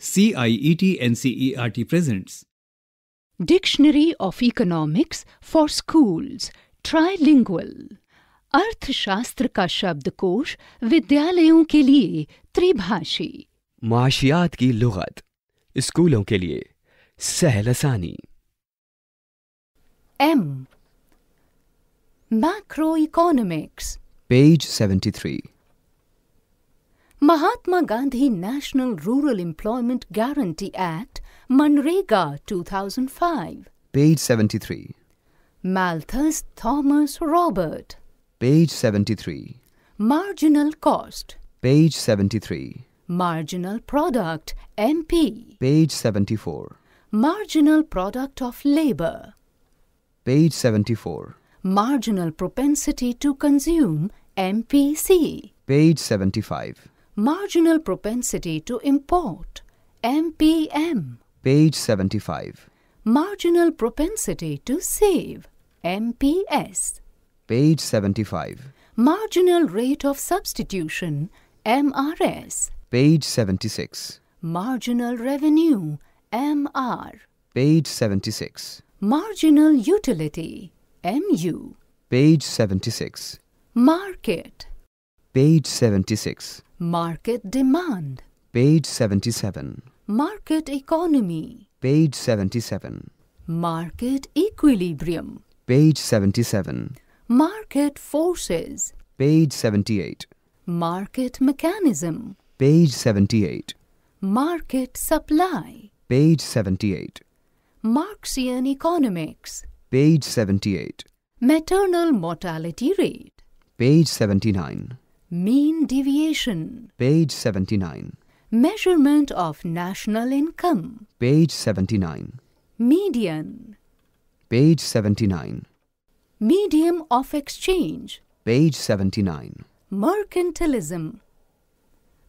CIET NCERT presents Dictionary of Economics for Schools Trilingual अर्थशास्त्र का शब्दकोश विद्यालयों के लिए त्रिभाषी माशियात की लुगत स्कूलों के लिए सहलसानी M macro economics page 73 Mahatma Gandhi National Rural Employment Guarantee Act, Manrega 2005. Page 73. Malthus Thomas Robert. Page 73. Marginal cost. Page 73. Marginal product, MP. Page 74. Marginal product of labor. Page 74. Marginal propensity to consume, MPC. Page 75 marginal propensity to import, MPM. Page 75. Marginal propensity to save, MPS. Page 75. Marginal rate of substitution, MRS. Page 76. Marginal revenue, MR. Page 76. Marginal utility, MU. Page 76. Market. Page 76. Market demand. Page 77. Market economy. Page 77. Market equilibrium. Page 77. Market forces. Page 78. Market mechanism. Page 78. Market supply. Page 78. Marxian economics. Page 78. Maternal mortality rate. Page 79. Mean deviation. Page 79. Measurement of national income. Page 79. Median. Page 79. Medium of exchange. Page 79. Mercantilism.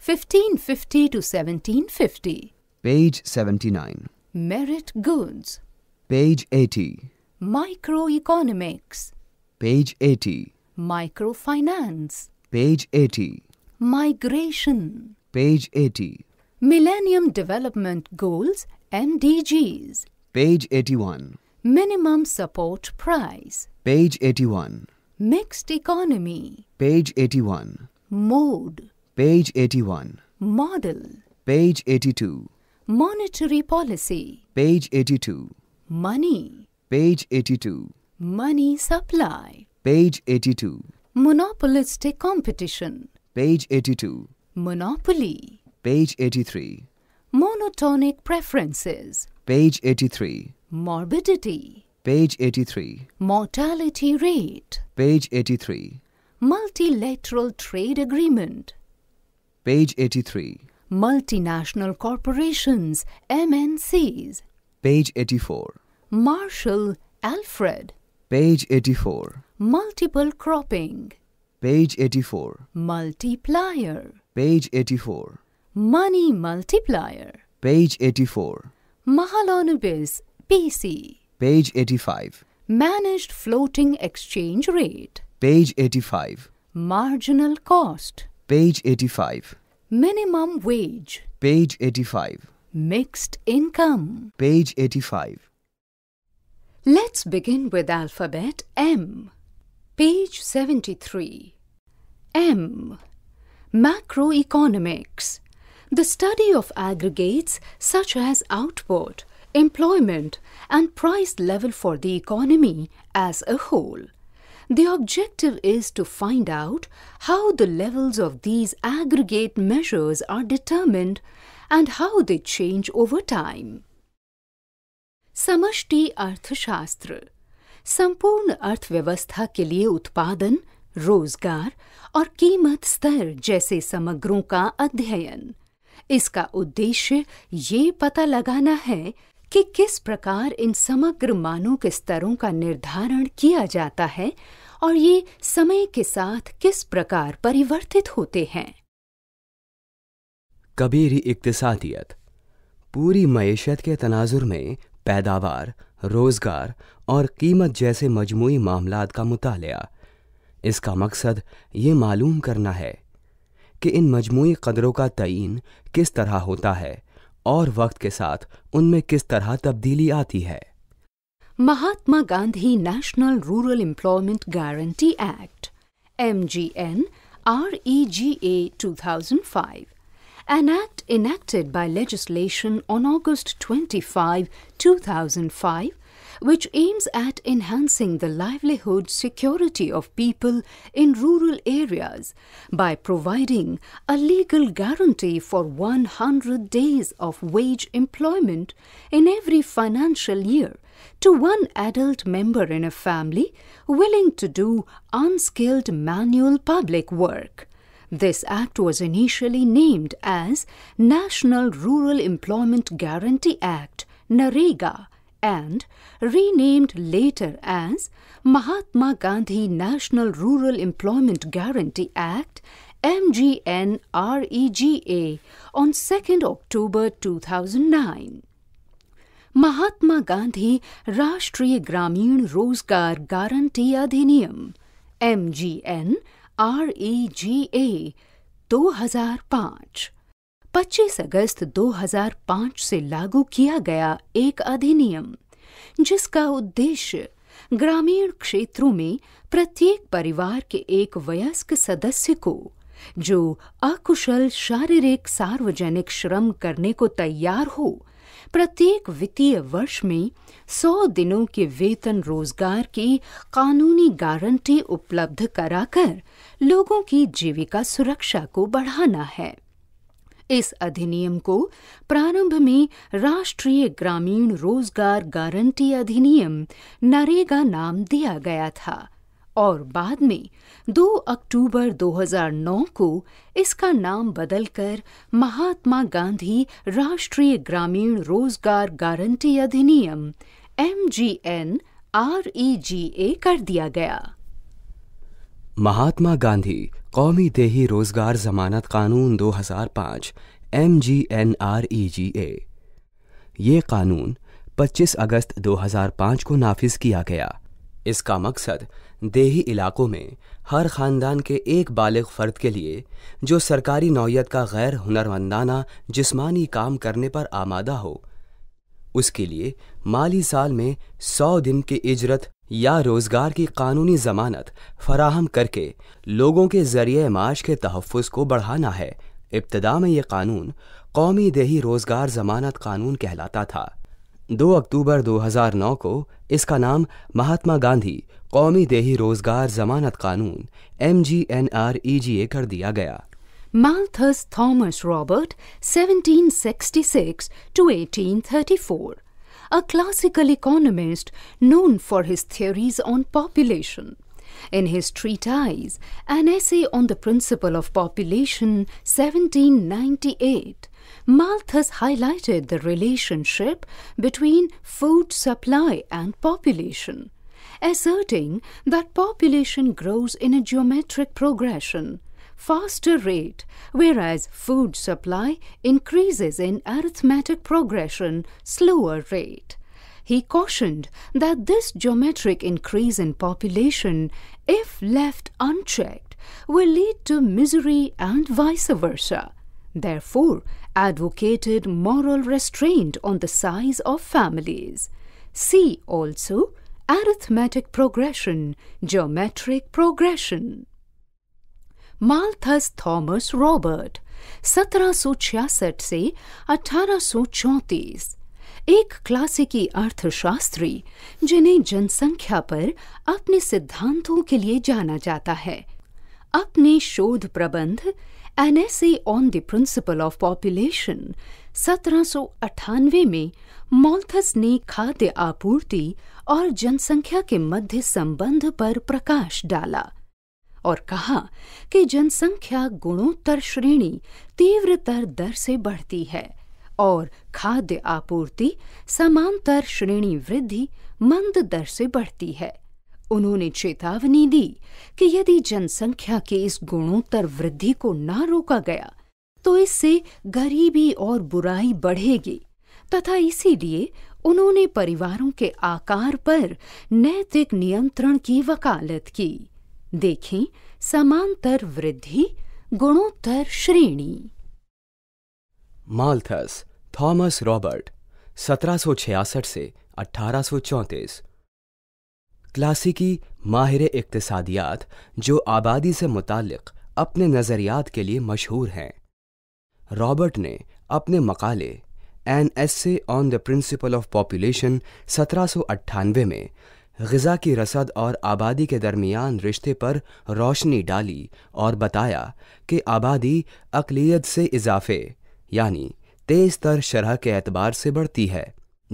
1550 to 1750. Page 79. Merit goods. Page 80. Microeconomics. Page 80. Microfinance. Page 80. Migration. Page 80. Millennium Development Goals, MDGs. Page 81. Minimum Support Price. Page 81. Mixed Economy. Page 81. Mode. Page 81. Model. Page 82. Monetary Policy. Page 82. Money. Page 82. Money Supply. Page 82. Monopolistic competition. Page 82. Monopoly. Page 83. Monotonic preferences. Page 83. Morbidity. Page 83. Mortality rate. Page 83. Multilateral trade agreement. Page 83. Multinational corporations, MNCs. Page 84. Marshall, Alfred. Page 84. Multiple cropping. Page 84. Multiplier. Page 84. Money multiplier. Page 84. Mahalanobis PC. Page 85. Managed floating exchange rate. Page 85. Marginal cost. Page 85. Minimum wage. Page 85. Mixed income. Page 85. Let's begin with alphabet M. Page 73. M. Macroeconomics. The study of aggregates such as output, employment, and price level for the economy as a whole. The objective is to find out how the levels of these aggregate measures are determined and how they change over time. समष्टि अर्थशास्त्र संपूर्ण अर्थव्यवस्था के लिए उत्पादन रोजगार और कीमत स्तर जैसे समग्रों का अध्ययन इसका उद्देश्य ये पता लगाना है कि किस प्रकार इन समग्र मानों के स्तरों का निर्धारण किया जाता है और ये समय के साथ किस प्रकार परिवर्तित होते हैं कबीरी इकतसादियत पूरी मैशत के तनाजुर में पैदावार रोज़गार और कीमत जैसे मजमू मामला का मुताल इसका मकसद ये मालूम करना है कि इन मजमू कदरों का तयन किस तरह होता है और वक्त के साथ उनमें किस तरह तब्दीली आती है Mahatma Gandhi national rural employment guarantee act M G N R E G A two thousand five an act enacted by legislation on August 25, 2005, which aims at enhancing the livelihood security of people in rural areas by providing a legal guarantee for 100 days of wage employment in every financial year to one adult member in a family willing to do unskilled manual public work. This act was initially named as National Rural Employment Guarantee Act, NAREGA, and renamed later as Mahatma Gandhi National Rural Employment Guarantee Act, MGNREGA, on 2nd October 2009. Mahatma Gandhi Rashtriya Gramin Rozgar Guarantee Adhiniyam, MGN, R E G A दो हजार पांच पच्चीस अगस्त 2005 से लागू किया गया एक अधिनियम जिसका उद्देश्य ग्रामीण क्षेत्रों में प्रत्येक परिवार के एक वयस्क सदस्य को जो अकुशल शारीरिक सार्वजनिक श्रम करने को तैयार हो प्रत्येक वित्तीय वर्ष में 100 दिनों के वेतन रोजगार की कानूनी गारंटी उपलब्ध कराकर लोगों की जीविका सुरक्षा को बढ़ाना है इस अधिनियम को प्रारंभ में राष्ट्रीय ग्रामीण रोजगार गारंटी अधिनियम नरेगा नाम दिया गया था और बाद में 2 अक्टूबर 2009 को इसका नाम बदलकर महात्मा गांधी राष्ट्रीय ग्रामीण रोजगार गारंटी अधिनियम M G N R E G A कर दिया गया महात्मा गांधी कौमी देही रोजगार जमानत कानून 2005 M G N R E G A ये कानून 25 अगस्त 2005 को नाफिज किया गया इसका मकसद देही इलाकों में हर ख़ानदान के एक बालिग फ़र्द के लिए जो सरकारी नौीयत का गैर हुनरमंदाना जिस्मानी काम करने पर आमादा हो उसके लिए माली साल में सौ दिन की इजरत या रोज़गार की कानूनी ज़मानत फराहम करके लोगों के ज़रिए माश के तहफ़ को बढ़ाना है इब्तदा में ये कानून कौमी देही रोज़गार ज़मानत कानून कहलाता था 2 अक्टूबर 2009 को इसका नाम महात्मा गांधी कौमी देही रोजगार जमानत कानून M G N R E G A कर दिया गया Malthus Thomas Robert 1766 to 1834 a classical economist known for his theories on population. In his treatise, An Essay on the Principle of Population, 1798, Malthus has highlighted the relationship between food supply and population, asserting that population grows in a geometric progression, faster rate, whereas food supply increases in arithmetic progression, slower rate. He cautioned that this geometric increase in population, if left unchecked, will lead to misery and vice versa. Therefore, advocated moral restraint on the size of families. See also arithmetic progression, geometric progression. Malthus Thomas Robert, 1766 से 1834 एक क्लासिकी अर्थशास्त्री जिन्हें जनसंख्या पर अपने सिद्धांतों के लिए जाना जाता है अपने शोध प्रबंध an essay on the principle of population 1798 में मॉल्थस ने खाद्य आपूर्ति और जनसंख्या के मध्य संबंध पर प्रकाश डाला और कहा कि जनसंख्या गुणोत्तर श्रेणी तीव्रतर दर से बढ़ती है और खाद्य आपूर्ति समांतर श्रेणी वृद्धि मंद दर से बढ़ती है उन्होंने चेतावनी दी कि यदि जनसंख्या के इस गुणोत्तर वृद्धि को ना रोका गया तो इससे गरीबी और बुराई बढ़ेगी तथा इसीलिए उन्होंने परिवारों के आकार पर नैतिक नियंत्रण की वकालत की देखें समांतर वृद्धि गुणोत्तर श्रेणी माल्थस थॉमस रॉबर्ट 1766 से 1834 क्लासिकी माहिर इकतसादियात जो आबादी से मुतक़ अपने नज़रियात के लिए मशहूर हैं रॉबर्ट ने अपने मकाले an essay on the principle of population सत्रह में गज़ा की रसद और आबादी के दरमियान रिश्ते पर रोशनी डाली और बताया कि आबादी अकलीत से इजाफे यानी तेज़ तर शरह के एतबार से बढ़ती है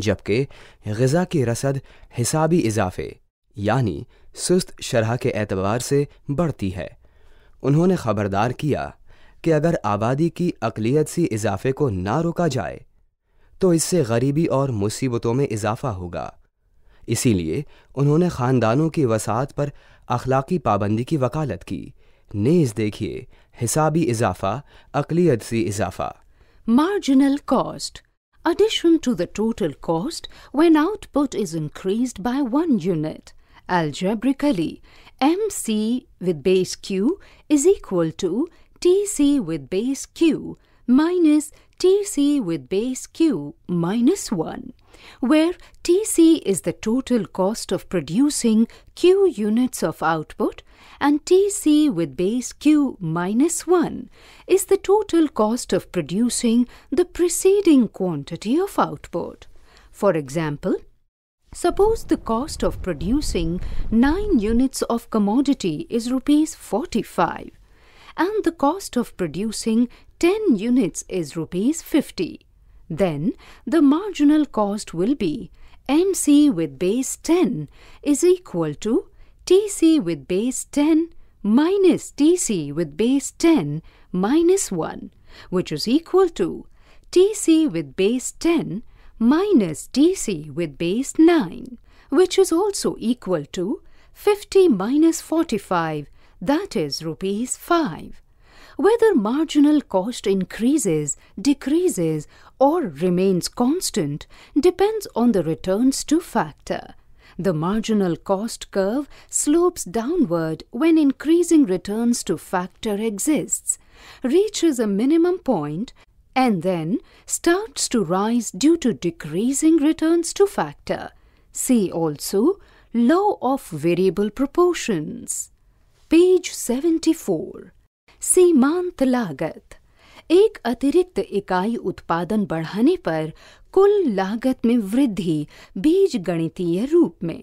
जबकि गज़ा की रसद हिसाबी इजाफे यानी सुस्त शरह के एतबार से बढ़ती है उन्होंने खबरदार किया कि अगर आबादी की अकलीत सी इजाफे को ना रोका जाए तो इससे गरीबी और मुसीबतों में इजाफा होगा इसीलिए उन्होंने ख़ानदानों की वसात पर अखलाकी पाबंदी की वकालत की नेज देखिए हिसाबी इजाफा अकलीत सी इजाफा marginal cost addition to the total cost when output is increased by one unit Algebraically, MC with base Q is equal to TC with base Q minus TC with base Q minus 1, where TC is the total cost of producing Q units of output and TC with base Q minus 1 is the total cost of producing the preceding quantity of output. For example, Suppose the cost of producing 9 units of commodity is rupees 45 and the cost of producing 10 units is rupees 50. Then the marginal cost will be MC with base 10 is equal to TC with base 10 minus TC with base 10 minus 1 which is equal to TC with base 10 minus dc with base 9, which is also equal to 50 minus 45, that is rupees 5. Whether marginal cost increases, decreases or remains constant depends on the returns to factor. The marginal cost curve slopes downward when increasing returns to factor exists, reaches a minimum point and then starts to rise due to decreasing returns to factor. See also Law of Variable Proportions. Page 74. सीमांत लागत एक अतिरिक्त इकाई उत्पादन बढ़ाने पर कुल लागत में वृद्धि बीज गणितीय रूप में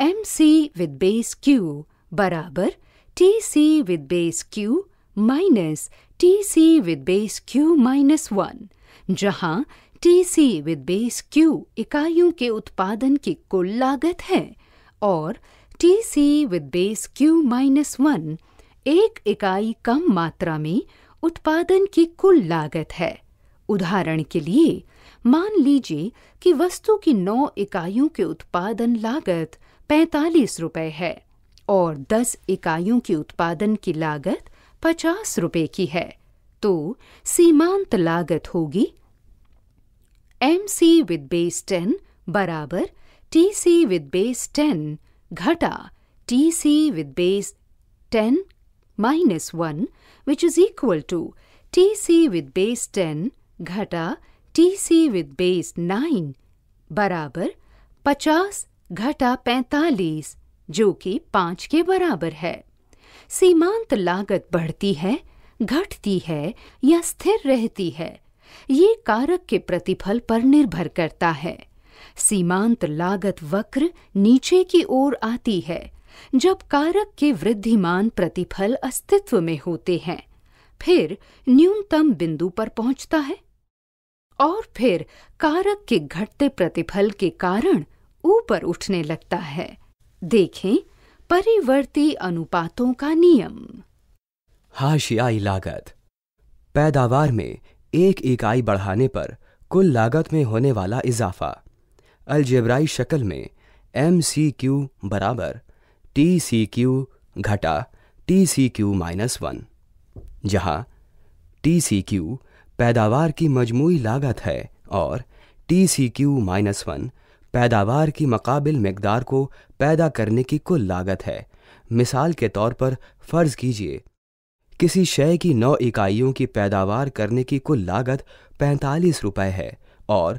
M C with base Q बराबर T C with base Q minus T C with base Q minus one जहाँ T C with base Q इकाइयों के उत्पादन की कुल लागत है और T C with base Q minus one एक इकाई कम मात्रा में उत्पादन की कुल लागत है उदाहरण के लिए मान लीजिए कि वस्तु की नौ इकाइयों के उत्पादन लागत पैंतालीस रुपये है और दस इकाइयों के उत्पादन की लागत पचास रुपए की है तो सीमांत लागत होगी M C with base ten बराबर T C with base ten घटा T C with base ten minus one which is equal to T C with base ten घटा T C with base nine बराबर पचास घटा पैंतालीस जो कि पांच के बराबर है सीमांत लागत बढ़ती है घटती है या स्थिर रहती है ये कारक के प्रतिफल पर निर्भर करता है सीमांत लागत वक्र नीचे की ओर आती है जब कारक के वृद्धिमान प्रतिफल अस्तित्व में होते हैं फिर न्यूनतम बिंदु पर पहुंचता है और फिर कारक के घटते प्रतिफल के कारण ऊपर उठने लगता है देखें परिवर्ती अनुपातों का नियम हाशियाई लागत पैदावार में एक इकाई बढ़ाने पर कुल लागत में होने वाला इजाफा अलजेबराई शक्ल में एम सी क्यू बराबर टी सी क्यू घटा T C Q minus one जहाँ टी सी क्यू पैदावार की मजमू लागत है और T C Q minus one पैदावार की मकाबिल मकदार को पैदा करने की कुल लागत है मिसाल के तौर पर फ़र्ज़ कीजिए किसी शय की नौ इकाइयों की पैदावार करने की कुल लागत पैंतालीस रुपये है और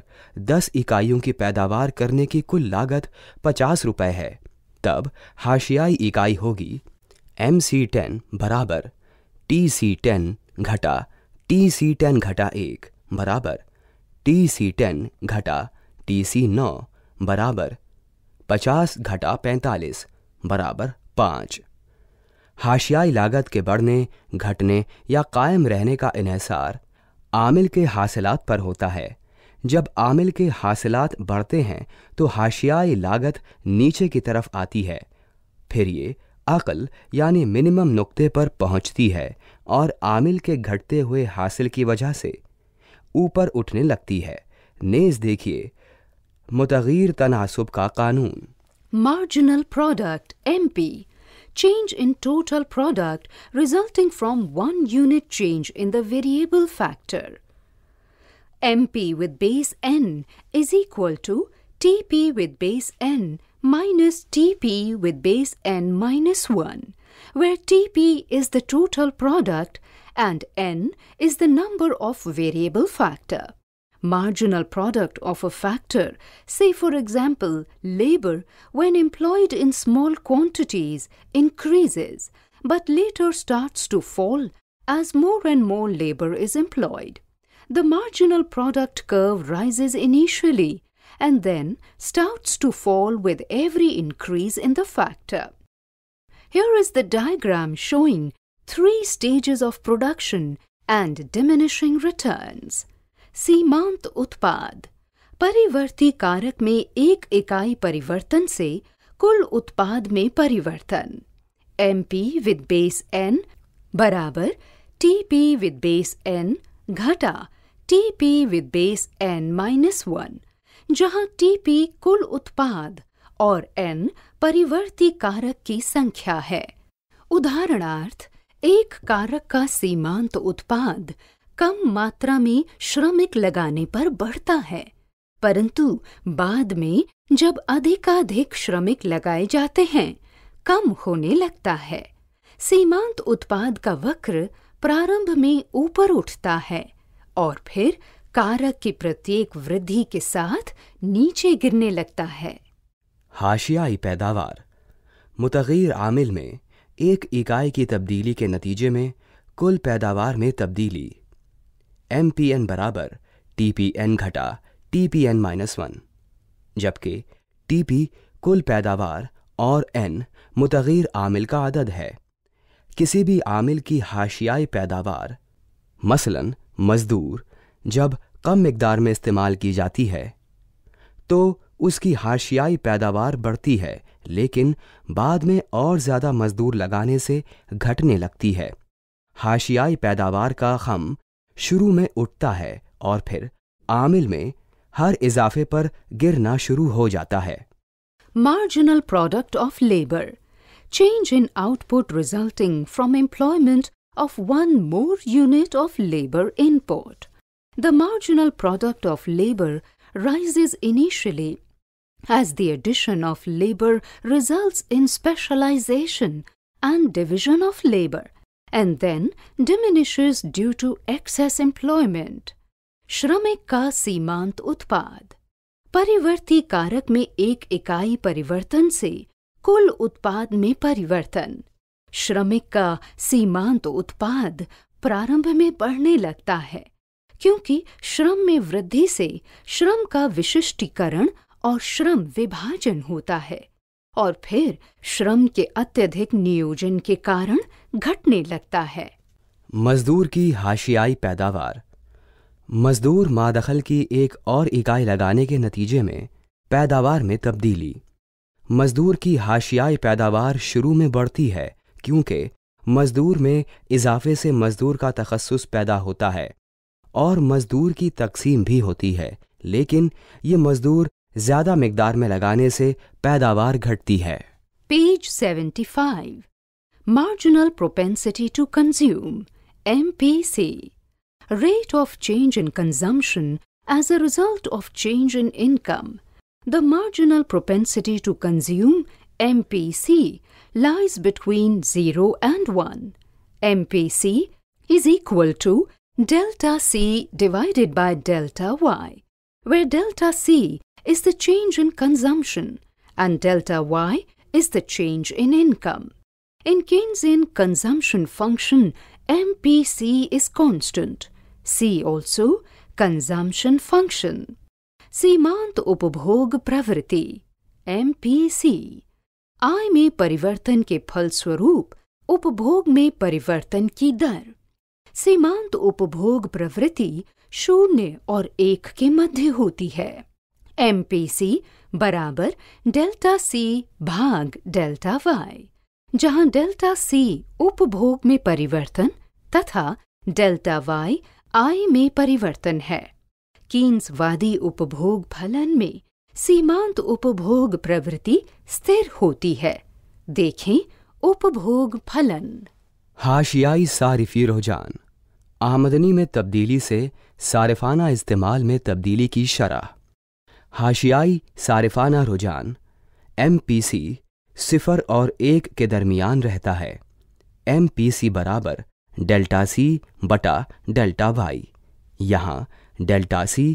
दस इकाइयों की पैदावार करने की कुल लागत पचास रुपये है तब हाशियाई इकाई होगी एम सी टेन बराबर टी सी टेन घटा टी सी टेन घटा एक बराबर टी सी टेन घटा टी सी नौ बराबर पचास घटा पैंतालीस बराबर पाँच हाशियाई लागत के बढ़ने घटने या कायम रहने का इनहसार आमिल के हासिलात पर होता है जब आमिल के हासिलात बढ़ते हैं तो हाशियाई लागत नीचे की तरफ आती है फिर ये अकल यानी मिनिमम नुक्ते पर पहुंचती है और आमिल के घटते हुए हासिल की वजह से ऊपर उठने लगती है नेज देखिए marginal product MP change in total product resulting from one unit change in the variable factor. MP with base n is equal to TP with base n minus TP with base n minus 1, where TP is the total product and n is the number of variable factor marginal product of a factor, say for example labor, when employed in small quantities increases but later starts to fall as more and more labor is employed. The marginal product curve rises initially and then starts to fall with every increase in the factor. Here is the diagram showing three stages of production and diminishing returns. सीमांत उत्पाद परिवर्ती कारक में एक इकाई परिवर्तन से कुल उत्पाद में परिवर्तन M P with base N बराबर टीपी विद बेस एन घटा TP with base N minus one जहाँ टीपी कुल उत्पाद और एन परिवर्ती कारक की संख्या है उदाहरणार्थ एक कारक का सीमांत उत्पाद कम मात्रा में श्रमिक लगाने पर बढ़ता है परंतु बाद में जब अधिकाधिक श्रमिक लगाए जाते हैं कम होने लगता है सीमांत उत्पाद का वक्र प्रारंभ में ऊपर उठता है और फिर कारक की प्रत्येक वृद्धि के साथ नीचे गिरने लगता है हाशियाई पैदावार मुतगीर आमिल में एक इकाई की तब्दीली के नतीजे में कुल पैदावार में तब्दीली एम पी एन बराबर टी पी एन घटा T P N minus one जबकि टी पी कुल पैदावार और एन मुतगीर आमिल का अदद है किसी भी आमिल की हाशियाई पैदावार मसलन मज़दूर जब कम मकदार में इस्तेमाल की जाती है तो उसकी हाशियाई पैदावार बढ़ती है लेकिन बाद में और ज़्यादा मज़दूर लगाने से घटने लगती है हाशियाई पैदावार का खम शुरू में उठता है और फिर आमिल में हर इजाफे पर गिरना शुरू हो जाता है marginal product of labour change in output resulting from employment of one more unit of labour input the marginal product of labour rises initially as the addition of labour result in specialisation and division of labour and then diminishes due to excess employment. श्रमिक का सीमांत उत्पाद परिवर्ती कारक में एक इकाई परिवर्तन से कुल उत्पाद में परिवर्तन श्रमिक का सीमांत उत्पाद प्रारंभ में बढ़ने लगता है क्योंकि श्रम में वृद्धि से श्रम का विशिष्टीकरण और श्रम विभाजन होता है और फिर श्रम के अत्यधिक नियोजन के कारण घटने लगता है मजदूर की हाशियाई पैदावार मजदूर मादखल की एक और इकाई लगाने के नतीजे में पैदावार में तब्दीली मजदूर की हाशियाई पैदावार शुरू में बढ़ती है क्योंकि मजदूर में इजाफे से मजदूर का तखसस पैदा होता है और मजदूर की तकसीम भी होती है लेकिन ये मजदूर ज्यादा मिकदार में लगाने से पैदावार घटती है page 75 Marginal propensity to consume MPC rate of change in consumption as a result of change in income. The marginal propensity to consume MPC lies between 0 and 1. MPC is equal to delta C divided by delta Y, where delta C is the change in consumption and delta y is the change in income. In Keynesian consumption function, MPC is constant. See also consumption function. सीमांत उपभोग प्रवृत्ति M I में परिवर्तन के फलस्वरूप उपभोग में परिवर्तन की दर सीमांत उपभोग प्रवृत्ति शून्य और एक के मध्य होती है एम पी सी बराबर डेल्टा सी भाग डेल्टा वाई जहां डेल्टा सी उपभोग में परिवर्तन तथा डेल्टा वाई आय में परिवर्तन है कीन्सवादी उपभोग फलन में सीमांत उपभोग प्रवृत्ति स्थिर होती है देखें उपभोग फलन हाशियाई सारिफी रुझान आमदनी में तब्दीली से सारिफाना इस्तेमाल में तब्दीली की शराह हाशियाई सारिफाना रुझान एम पी सी सिफर और एक के दरमियान रहता है एम पी सी बराबर डेल्टा सी बटा डेल्टा वाई यहाँ डेल्टा सी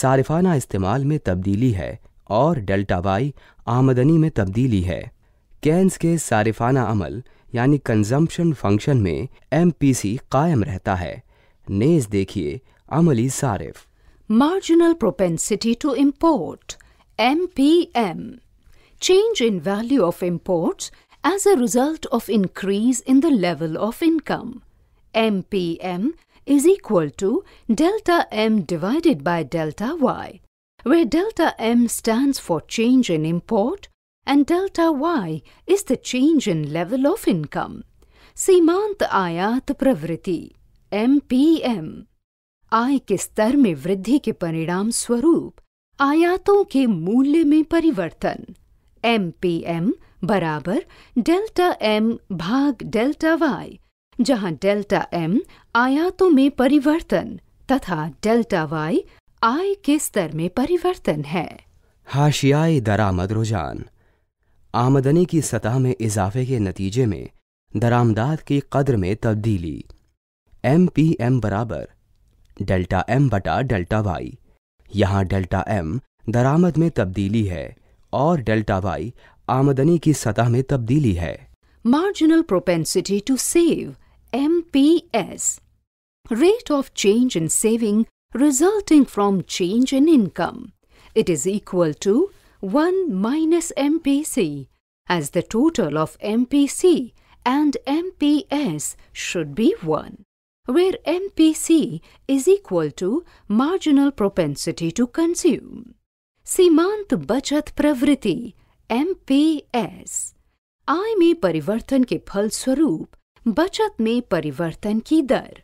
सारिफाना इस्तेमाल में तब्दीली है और डेल्टा वाई आमदनी में तब्दीली है कैंस के सारिफाना अमल यानी कंजम्पशन फंक्शन में एम पी सी कायम रहता है नेज देखिए अमली सारिफ़ Marginal propensity to import, MPM. Change in value of imports as a result of increase in the level of income. MPM is equal to delta M divided by delta Y, where delta M stands for change in import and delta Y is the change in level of income. Simant Ayat Pravriti MPM. आय के स्तर में वृद्धि के परिणाम स्वरूप आयातों के मूल्य में परिवर्तन एम पी एम बराबर डेल्टा एम भाग डेल्टा वाई जहां डेल्टा एम आयातों में परिवर्तन तथा डेल्टा वाई आय के स्तर में परिवर्तन है हाशियाई दरामद रुझान आमदनी की सतह में इजाफे के नतीजे में दरामदाद की कदर में तब्दीली एम पी एम बराबर डेल्टा एम बटा डेल्टा वाई यहाँ डेल्टा एम दरामद में तब्दीली है और डेल्टा वाई आमदनी की सतह में तब्दीली है marginal propensity to save MPS rate of change in saving resulting from change in income. It is equal to 1 minus MPC as the total of MPC and MPS should be 1. where MPC is equal to marginal propensity to consume. सीमांत बचत प्रवृत्ति M I में परिवर्तन के फलस्वरूप बचत में परिवर्तन की दर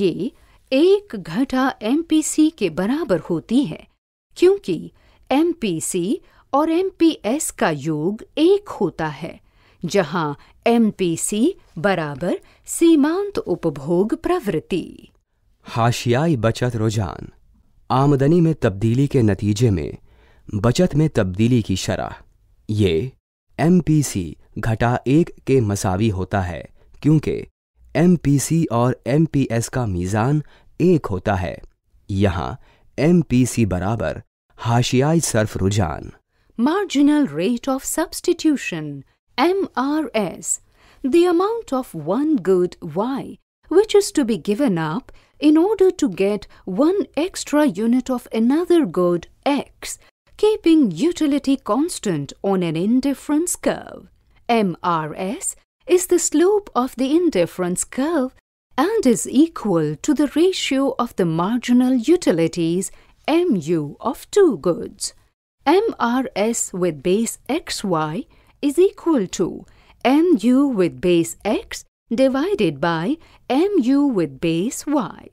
ये एक घटा एम के बराबर होती है क्योंकि एम और एम का योग एक होता है जहां एमपीसी बराबर सीमांत उपभोग प्रवृत्ति हाशियाई बचत रुझान आमदनी में तब्दीली के नतीजे में बचत में तब्दीली की शरह ये एम पी सी घटा एक के मसावी होता है क्योंकि एम पी सी और एम पी एस का मीज़ान एक होता है यहाँ एम पी सी बराबर हाशियाई सर्फ रुझान marginal rate of substitution MRS, the amount of one good Y, which is to be given up in order to get one extra unit of another good X, keeping utility constant on an indifference curve. MRS is the slope of the indifference curve and is equal to the ratio of the marginal utilities MU of two goods. MRS with base XY is equal to mu with base x divided by mu with base y.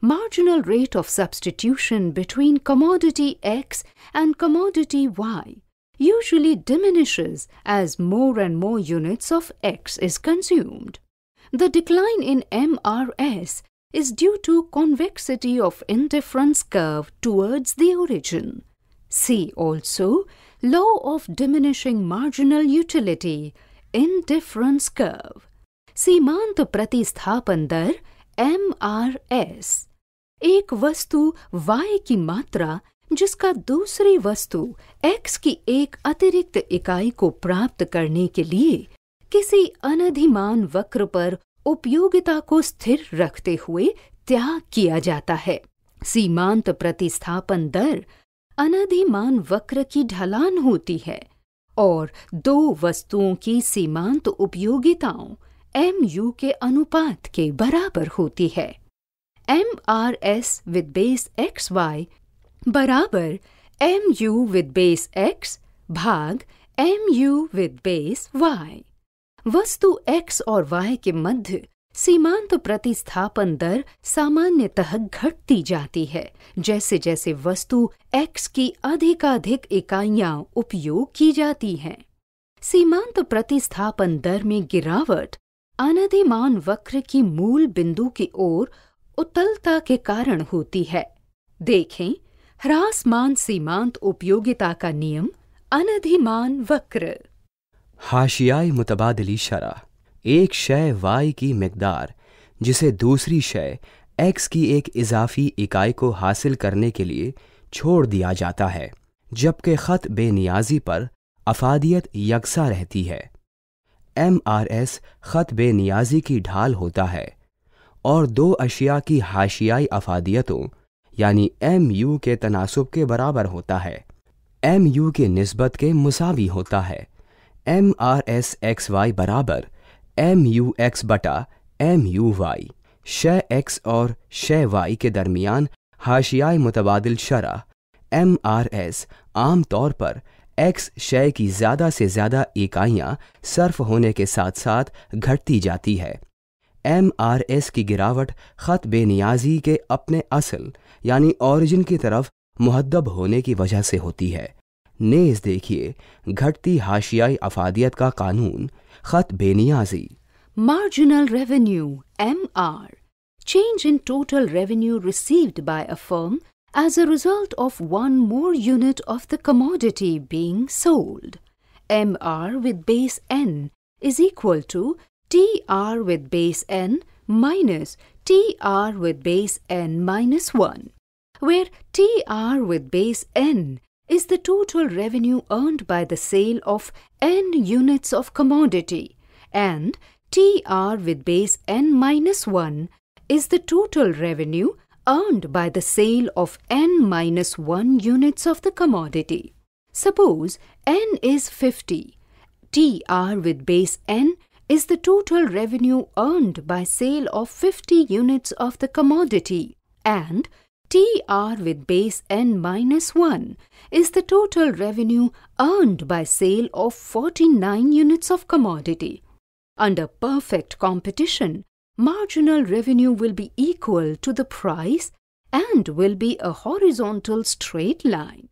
Marginal rate of substitution between commodity x and commodity y usually diminishes as more and more units of x is consumed. The decline in MRS is due to convexity of indifference curve towards the origin. See also law of diminishing marginal utility in difference curve, सीमांत प्रतिस्थापन दर M R S एक वस्तु y की मात्रा जिसका दूसरी वस्तु x की एक अतिरिक्त इकाई को प्राप्त करने के लिए किसी अनधिमान वक्र पर उपयोगिता को स्थिर रखते हुए त्याग किया जाता है सीमांत प्रतिस्थापन दर अनधिमान वक्र की ढलान होती है और दो वस्तुओं की सीमांत उपयोगिताओं एम यू के अनुपात के बराबर होती है M R S with base X Y बराबर M U with base X भाग M U with base Y वस्तु एक्स और वाई के मध्य सीमांत प्रतिस्थापन दर सामान्यतः घटती जाती है जैसे जैसे वस्तु एक्स की अधिकाधिक इकाइयां उपयोग की जाती हैं। सीमांत प्रतिस्थापन दर में गिरावट अनधिमान वक्र की मूल बिंदु की ओर उतलता के कारण होती है देखें ह्रासमान सीमांत उपयोगिता का नियम अनधिमान वक्र हाशियाई मुतबादली शराह एक शय वाई की मकदार जिसे दूसरी शय एक्स की एक इजाफी इकाई को हासिल करने के लिए छोड़ दिया जाता है जबकि ख़त बेनियाजी पर अफादियत यकसा रहती है एम आर एस ख़त बेनियाजी की ढाल होता है और दो अशिया की हाशियाई अफादियतों यानी एम यू के तनासब के बराबर होता है एम यू के नस्बत के मुसावी होता है M R S X Y बराबर एम यू एक्स बटा एम यू वाई शय एक्स और शय वाई के दरमियान हाशियाई मुतबादल शरा एम आर एस आम तौर पर एक्स शय की ज़्यादा से ज़्यादा इकाइयाँ सर्फ होने के साथ साथ घटती जाती है एम आर एस की गिरावट ख़त बेनियाजी के अपने असल यानी ऑरिजिन की तरफ मुहदब होने की वजह से होती है नेज देखिए घटती हाशियाई अफादियत का कानून Marginal revenue, MR. Change in total revenue received by a firm as a result of one more unit of the commodity being sold. MR with base N is equal to TR with base N minus TR with base N minus 1, where TR with base N is the total revenue earned by the sale of n units of commodity and TR with base n minus 1 is the total revenue earned by the sale of n minus 1 units of the commodity. Suppose n is 50, TR with base n is the total revenue earned by sale of 50 units of the commodity and TR with base N minus 1 is the total revenue earned by sale of 49 units of commodity. Under perfect competition, marginal revenue will be equal to the price and will be a horizontal straight line.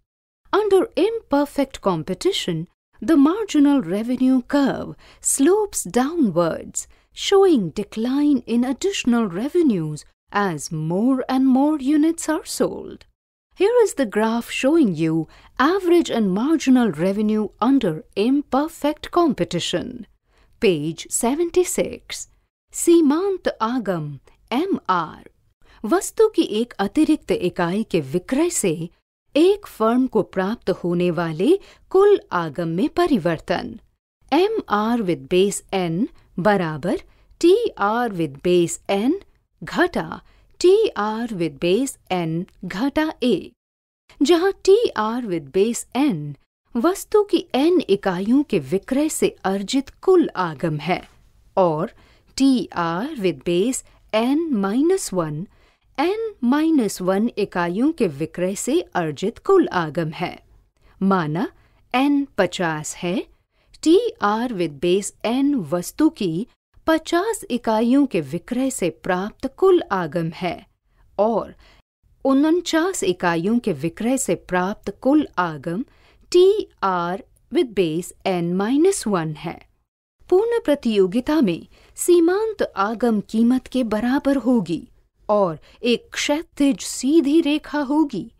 Under imperfect competition, the marginal revenue curve slopes downwards, showing decline in additional revenues as more and more units are sold. Here is the graph showing you average and marginal revenue under imperfect competition. Page 76. सीमांत आगम M R वस्तु की एक अतिरिक्त इकाई के विक्रय से एक फर्म को प्राप्त होने वाले कुल आगम में परिवर्तन M R with base N बराबर T R with base N घटा T R with base N घटा ए जहां T R with base N वस्तु की एन इकाइयों के विक्रय से अर्जित कुल आगम है और T R with base N minus one N minus one इकाइयों के विक्रय से अर्जित कुल आगम है माना एन पचास है T R with base N वस्तु की पचास इकाइयों के विक्रय से प्राप्त कुल आगम है और उनचास इकाइयों के विक्रय से प्राप्त कुल आगम T R with base N minus one है पूर्ण प्रतियोगिता में सीमांत आगम कीमत के बराबर होगी और एक क्षैतिज सीधी रेखा होगी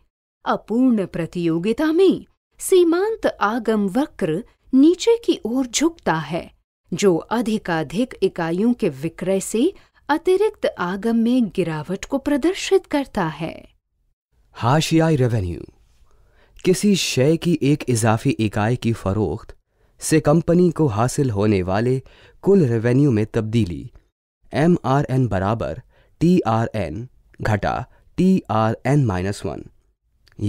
अपूर्ण प्रतियोगिता में सीमांत आगम वक्र नीचे की ओर झुकता है जो अधिकाधिक इकाइयों के विक्रय से अतिरिक्त आगम में गिरावट को प्रदर्शित करता है हाशियाई रेवेन्यू किसी शय की एक इजाफी इकाई की फरोख्त से कंपनी को हासिल होने वाले कुल रेवेन्यू में तब्दीली एम आर एन बराबर टी आर एन घटा T R N minus one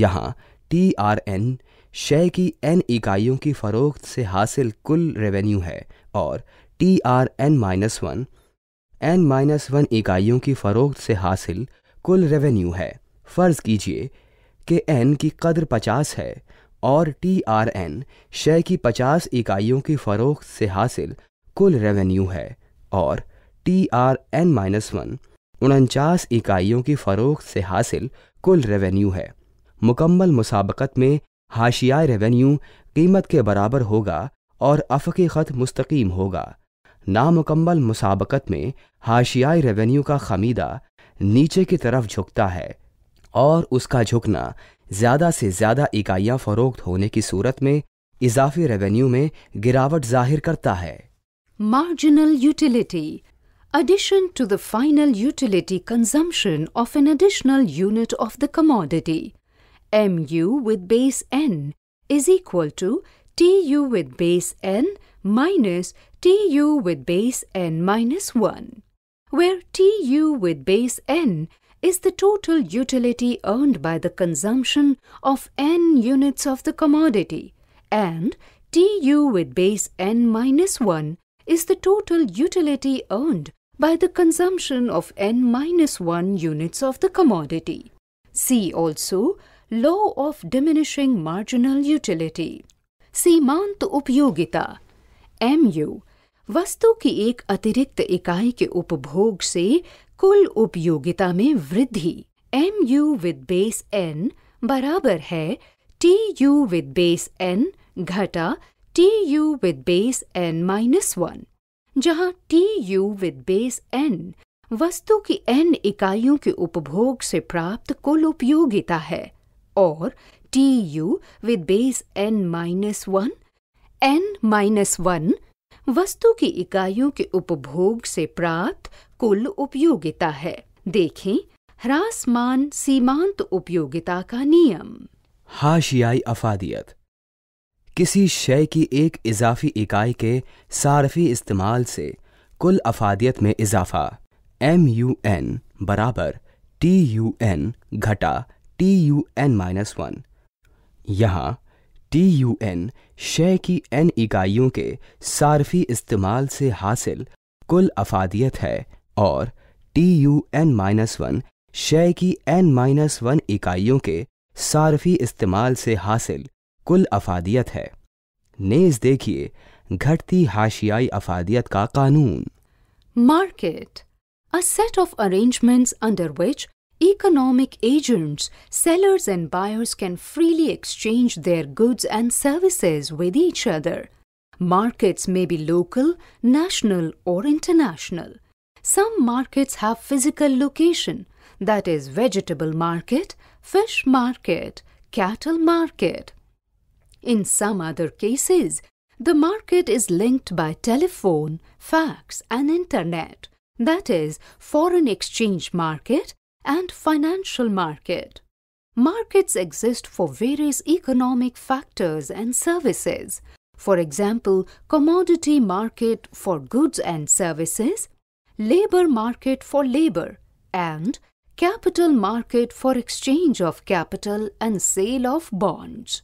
यहाँ टी आर एन शय की एन इकाइयों की फरोख्त से हासिल कुल रेवेन्यू है और T R N minus one N minus one इकाइयों की फ़रोख्त से हासिल कुल रेवेन्यू है फ़र्ज़ कीजिए कि एन की कदर पचास है और टी आर एन शय की पचास इकाइयों की फ़रोख्त से हासिल कुल रेवेन्यू है और T R N minus one उनचास इकाइयों की फ़रोख्त से हासिल कुल रेवेन्यू है मुकम्मल मुसाबकत में हाशिया रेवेन्यू कीमत के बराबर होगा और अफ़क़ी ख़त मुस्तकीम होगा नामुकम्मल मुसाबकत में हाशियाई रेवेन्यू का खमीदा नीचे की तरफ झुकता है और उसका झुकना ज़्यादा से ज़्यादा इकाइयाँ फ़रोख्त होने की सूरत में इजाफी रेवेन्यू में गिरावट जाहिर करता है marginal utility to the final utility utility of an additional unit of the commodity M U with base N is equal to tu with base n minus tu with base n minus 1, where tu with base n is the total utility earned by the consumption of n units of the commodity and tu with base n minus 1 is the total utility earned by the consumption of n minus 1 units of the commodity. See also law of diminishing marginal utility. सीमांत उपयोगिता M you वस्तु की एक अतिरिक्त इकाई के उपभोग से कुल उपयोगिता में वृद्धि M U with base N बराबर है T U with base N घटा T U with base N minus one जहाँ T U with base N वस्तु की एन इकाइयों के उपभोग से प्राप्त कुल उपयोगिता है और tu with base n minus one n minus one वस्तु की इकाइयों के उपभोग से प्राप्त कुल उपयोगिता है देखें ह्रासमान सीमांत उपयोगिता का नियम हाशियाई अफादियत किसी शय की एक इजाफी इकाई के सारफी इस्तेमाल से कुल अफादियत में इजाफा एम यू एन बराबर टी यू एन घटा T U N minus one यहाँ टी यू एन शय की एन इकाइयों के सारफी इस्तेमाल से हासिल कुल अफादियत है और T U N minus one शय की एन माइनस वन इकाइयों के सारफी इस्तेमाल से हासिल कुल अफादियत है नेज देखिए घटती हाशियाई अफादियत का कानून market a set of arrangements under which economic agents, sellers and buyers can freely exchange their goods and services with each other. Markets may be local, national, or international. Some markets have physical location, that is, vegetable market, fish market, cattle market. In some other cases, the market is linked by telephone, fax, and internet, that is, foreign exchange market, and financial market. Markets exist for various economic factors and services. For example, commodity market for goods and services, labor market for labor, and capital market for exchange of capital and sale of bonds.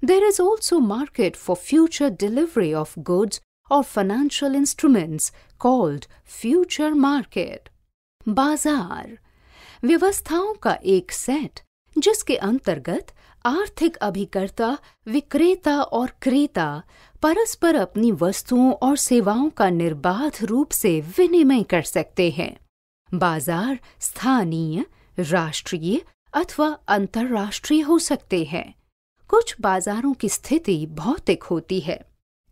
There is also market for future delivery of goods or financial instruments called future market. Bazaar व्यवस्थाओं का एक set जिसके अंतर्गत आर्थिक अभिकर्ता विक्रेता और क्रेता परस्पर अपनी वस्तुओं और सेवाओं का निर्बाध रूप से विनिमय कर सकते हैं बाजार स्थानीय राष्ट्रीय अथवा अंतर्राष्ट्रीय हो सकते हैं कुछ बाजारों की स्थिति भौतिक होती है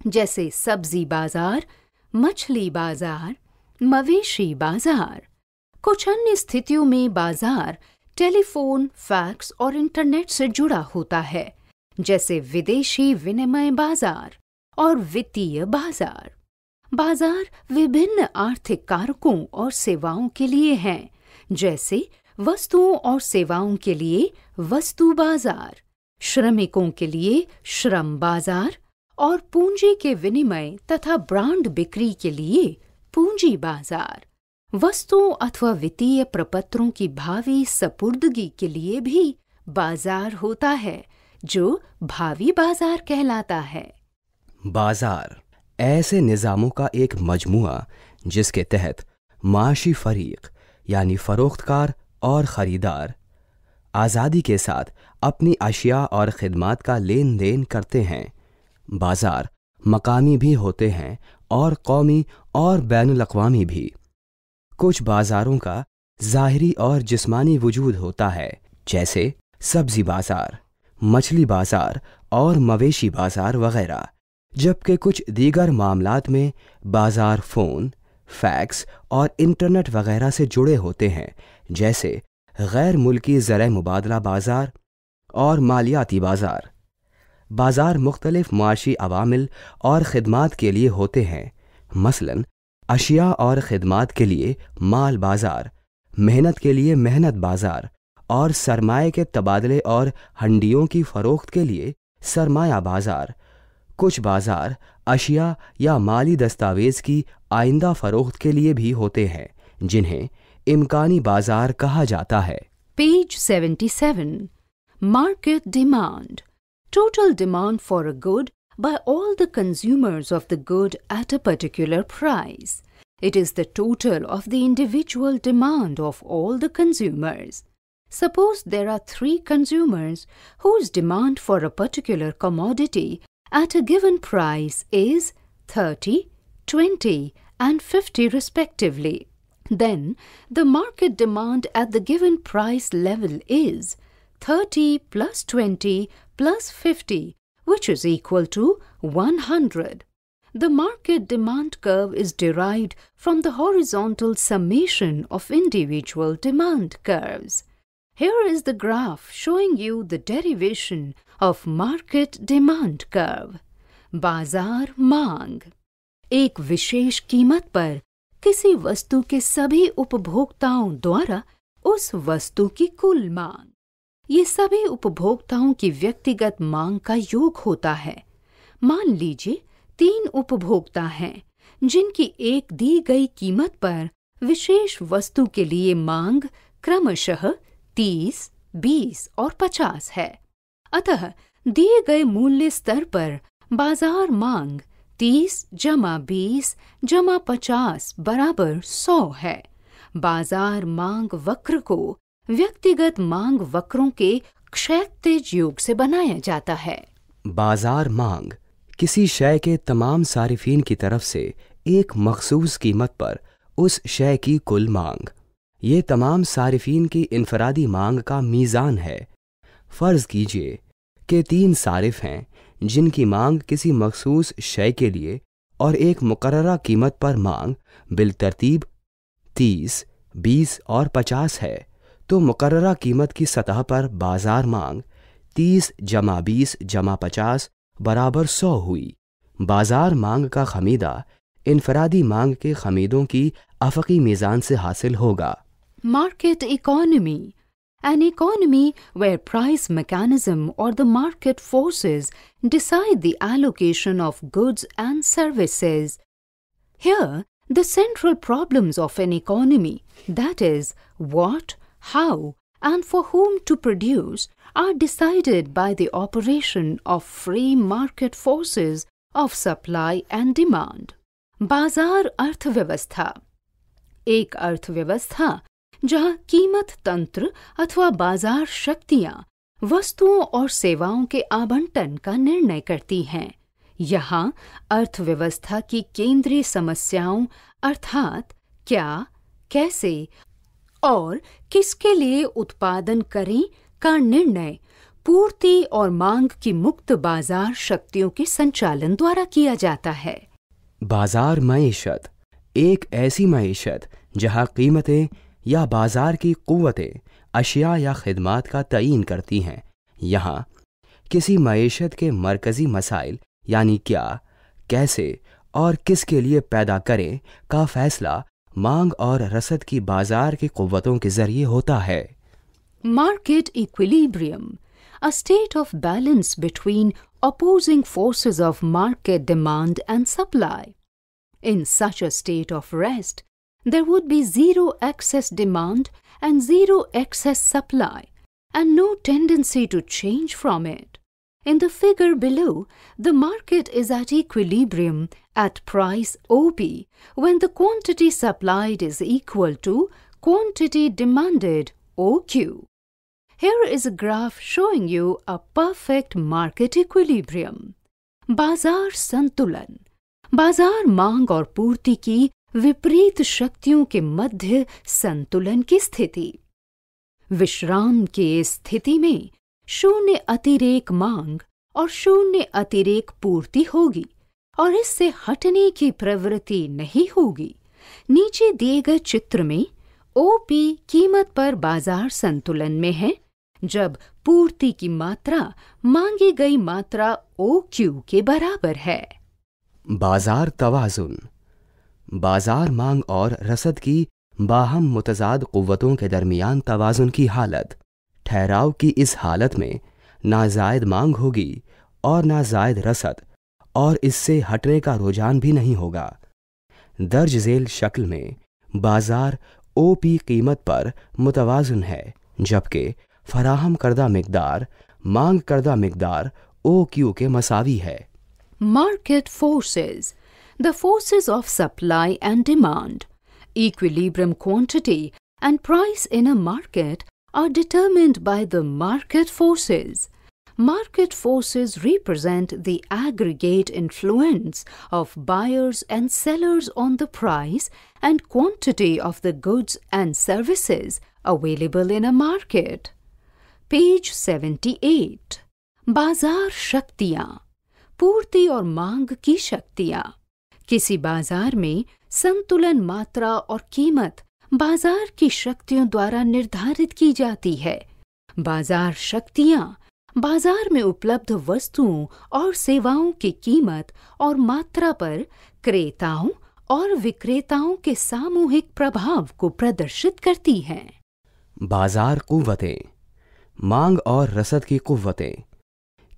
जैसे सब्जी बाजार मछली बाजार मवेशी बाजार कुछ अन्य स्थितियों में बाजार टेलीफोन फैक्स और इंटरनेट से जुड़ा होता है जैसे विदेशी विनिमय बाजार और वित्तीय बाजार बाजार विभिन्न आर्थिक कारकों और सेवाओं के लिए हैं जैसे वस्तुओं और सेवाओं के लिए वस्तु बाजार श्रमिकों के लिए श्रम बाजार और पूंजी के विनिमय तथा ब्रांड बिक्री के लिए पूंजी बाजार वस्तुओं अथवा वित्तीय प्रपत्रों की भावी सपुर्दगी के लिए भी बाजार होता है जो भावी बाजार कहलाता है बाजार ऐसे निज़ामों का एक मजमुआ जिसके तहत माशी फरीक यानी फरोख्तकार और ख़रीदार आज़ादी के साथ अपनी अशिया और ख़िदमत का लेन देन करते हैं बाज़ार मकामी भी होते हैं और कौमी और बैन अवी भी कुछ बाजारों का ज़ाहरी और जिस्मानी वजूद होता है जैसे सब्जी बाजार मछली बाजार और मवेशी बाजार वगैरह जबकि कुछ दीगर मामलात में बाजार फ़ोन फैक्स और इंटरनेट वगैरह से जुड़े होते हैं जैसे गैर मुल्की ज़र मुबादला बाजार और मालियाती बाजार बाजार मुख्तलिफ माशी अवामिल और ख़दमात के लिए होते हैं मसलन अशिया और ख़दमात के लिए माल बाज़ार मेहनत के लिए मेहनत बाज़ार और सरमाए के तबादले और हंडियों की फ़रोख्त के लिए सरमाया बाज़ार कुछ बाज़ार अशिया या माली दस्तावेज़ की आइंदा फ़रोख्त के लिए भी होते हैं जिन्हें इम्कानी बाज़ार कहा जाता है page 77 market demand total demand for a good by all the consumers of the good at a particular price. It is the total of the individual demand of all the consumers. Suppose there are three consumers whose demand for a particular commodity at a given price is 30, 20, and 50 respectively. Then the market demand at the given price level is 30 plus 20 plus 50 which is equal to 100. The market demand curve is derived from the horizontal summation of individual demand curves. Here is the graph showing you the derivation of market demand curve. बाजार mang, ek विशेष कीमत par kisi vastu ke sabhi उपभोक्ताओं द्वारा us vastu ki kul mang. ये सभी उपभोक्ताओं की व्यक्तिगत मांग का योग होता है मान लीजिए तीन उपभोक्ता हैं जिनकी एक दी गई कीमत पर विशेष वस्तु के लिए मांग क्रमशः तीस बीस और पचास है अतः दिए गए मूल्य स्तर पर बाजार मांग तीस जमा बीस जमा पचास बराबर सौ है बाजार मांग वक्र को व्यक्तिगत मांग वक्रों के क्षैतिज योग से बनाया जाता है बाजार मांग किसी शय के तमाम सारिफिन की तरफ से एक मखसूस कीमत पर उस शय की कुल मांग ये तमाम सारिफिन की इनफरादी मांग का मीज़ान है फ़र्ज़ कीजिए कि तीन सारिफ हैं जिनकी मांग किसी मखसूस शय के लिए और एक मुकर्रा कीमत पर मांग बिल तरतीब तीस बीस और पचास है तो मुकर कीमत की सतह पर बाजार मांग 30 जमा 20 जमा 50 बराबर 100 हुई बाजार मांग का खमीदा इनफरादी मांग के खमीदों की अफकी मीजान से हासिल होगा market economy an economy where price mechanism और the market forces decide the allocation of goods and services here the central problems of an economy that is what how, and for whom to produce are decided by the operation of free market forces of supply and demand. बाजार अर्थव्यवस्था एक अर्थव्यवस्था जहां कीमत तंत्र अथवा बाजार शक्तियां वस्तुओं और सेवाओं के आवंटन का निर्णय करती हैं यहाँ अर्थव्यवस्था की केंद्रीय समस्याओं अर्थात क्या कैसे और किसके लिए उत्पादन करें का निर्णय पूर्ति और मांग की मुक्त बाजार शक्तियों के संचालन द्वारा किया जाता है बाजार मीशत एक ऐसी मीशत जहां कीमतें या बाजार की कुतें अशिया या खदमात का तयन करती हैं यहाँ किसी मीशत के मरकज़ी मसाइल यानी क्या कैसे और किसके लिए पैदा करें का फैसला मांग और रसद की बाजार की कुतों के जरिए होता है market equilibrium a state of balance between opposing forces of market demand and supply in such a state of rest there would be zero excess demand and zero excess supply and no tendency to change from it in the figure below the market is at equilibrium at price OP when the quantity supplied is equal to quantity demanded OQ. Here is a graph showing you a perfect market equilibrium. Bazaar Santulan Bazaar Mang or Purti ki Vipreet Shaktiyon ke Madhya Santulan ki sthiti. Vishram ke sthiti mein, Shunne Atirek Mang और शून्य अतिरेक पूर्ति होगी और इससे हटने की प्रवृत्ति नहीं होगी नीचे दिए गए चित्र में ओपी कीमत पर बाजार संतुलन में है जब पूर्ति की मात्रा मांगी गई मात्रा ओ क्यू के बराबर है बाजार तवाजुन बाजार मांग और रसद की बाहम मुतजाद कुतों के दरमियान तवाजुन की हालत ठहराव की इस हालत में ना जायद मांग होगी और ना जायद रसद और इससे हटने का रुझान भी नहीं होगा दर्ज झेल शक्ल में बाजार ओ पी कीमत पर मुतवाजन है जबकि फराहम करदा मकदार मांग करदा मकदार ओ क्यू के मसावी है market forces the forces of supply and demand equilibrium quantity and price in a market are determined by the market forces market forces represent the aggregate influence of buyers and sellers on the price and quantity of the goods and services available in a market. Page 78 Bazaar Shaktiya Purti or Mang Ki Shaktiya Kisi Bazaar Me Santulan Matra or Kimat Bazaar Ki Shaktiyon Dwara Nirdharit Ki Jati Hai Bazaar Shaktiyan बाजार में उपलब्ध वस्तुओं और सेवाओं की कीमत और मात्रा पर क्रेताओं और विक्रेताओं के सामूहिक प्रभाव को प्रदर्शित करती हैं बाजार कुवतें मांग और रसद की कुवतें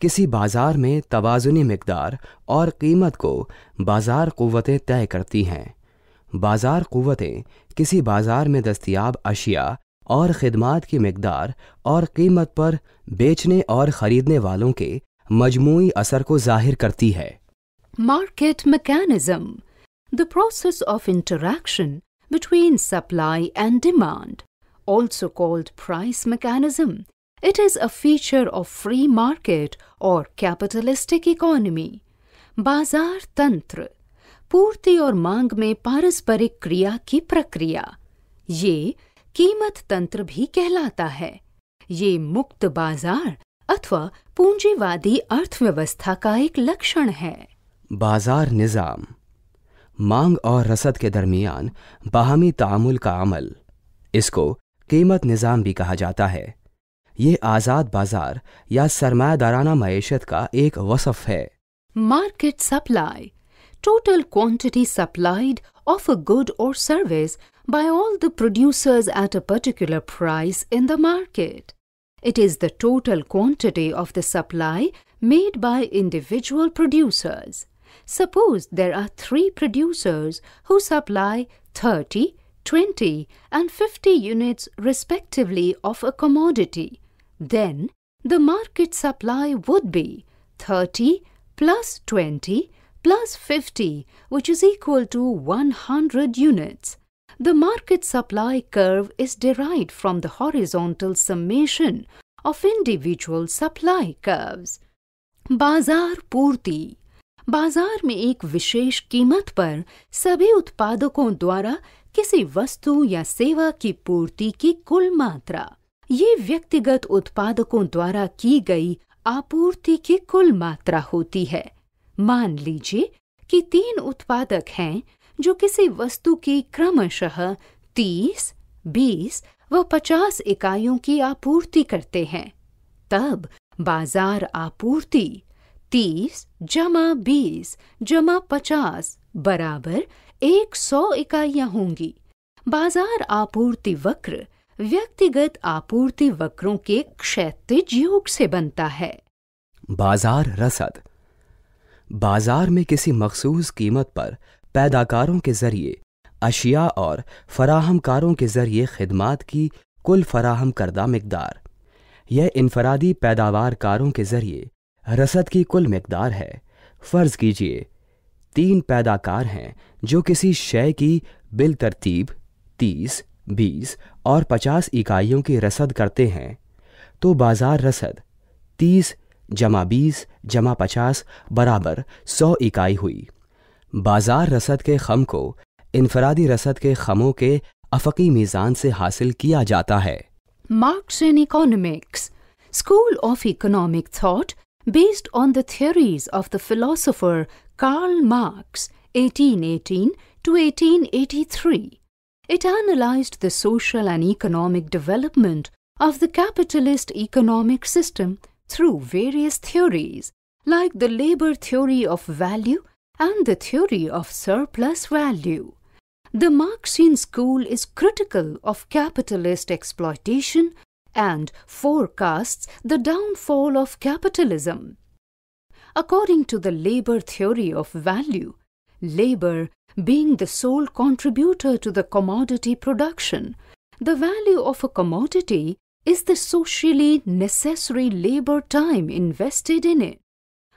किसी बाजार में तोज़ुनी मकदार और कीमत को बाजार कुवतें तय करती हैं बाजार कुवतें किसी बाजार में दस्तियाब अशिया और खिदमात की मकदार और कीमत पर बेचने और ख़रीदने वालों के मजमू असर को जाहिर करती है market mechanism the process of interaction between supply and demand also called price mechanism it is a feature of free market और कैपिटलिस्टिक इकोनमी बाजार तंत्र पूर्ति और मांग में पारस्परिक क्रिया की प्रक्रिया ये कीमत तंत्र भी कहलाता है ये मुक्त बाजार अथवा पूंजीवादी अर्थव्यवस्था का एक लक्षण है बाजार निज़ाम मांग और रसद के दरमियान बाहमी तामुल का अमल इसको कीमत निज़ाम भी कहा जाता है ये आज़ाद बाजार या सरमादाराना मीशत का एक वसफ है market supply total quantity supplied of a good और service by all the producers at a particular price in the market. It is the total quantity of the supply made by individual producers. Suppose there are three producers who supply 30, 20, and 50 units respectively of a commodity. Then the market supply would be 30 plus 20 plus 50, which is equal to 100 units. The market supply curve is derived from the horizontal summation of individual supply curves. बाजार पूर्ति बाजार में एक विशेष कीमत पर सभी उत्पादकों द्वारा किसी वस्तु या सेवा की पूर्ति की कुल मात्रा ये व्यक्तिगत उत्पादकों द्वारा की गई आपूर्ति की कुल मात्रा होती है मान लीजिए कि तीन उत्पादक हैं जो किसी वस्तु की क्रमशः तीस बीस व पचास इकाइयों की आपूर्ति करते हैं तब बाजार आपूर्ति तीस जमा बीस जमा पचास बराबर एक सौ इकाइयां होंगी बाजार आपूर्ति वक्र व्यक्तिगत आपूर्ति वक्रों के क्षैतिज योग से बनता है बाजार रसद बाजार में किसी मखसूस कीमत पर पैदाकारों के ज़रिए अशिया और फराहमकारों के ज़रिए खदमात की कुल फराहम करदा मकदार यह इनफरादी पैदावार कारों के ज़रिए रसद की कुल मकदार है फ़र्ज़ कीजिए तीन पैदाकार हैं जो किसी शय की बिल तरतीब तीस बीस और पचास इकाइयों की रसद करते हैं तो बाजार रसद तीस जमा बीस जमा पचास बराबर सौ इकाई हुई बाजार रसद के खम को इनफरादी रसद के खमों के अफकी मीज़ान से हासिल किया जाता है Marxian economics school of economic thought based on the theories of the philosopher Karl Marx 1818 to 1883. It analyzed the social and economic development of the capitalist economic system through various theories like the labor theory of value and the theory of surplus value. The Marxian school is critical of capitalist exploitation and forecasts the downfall of capitalism. According to the labor theory of value, labor being the sole contributor to the commodity production, the value of a commodity is the socially necessary labor time invested in it.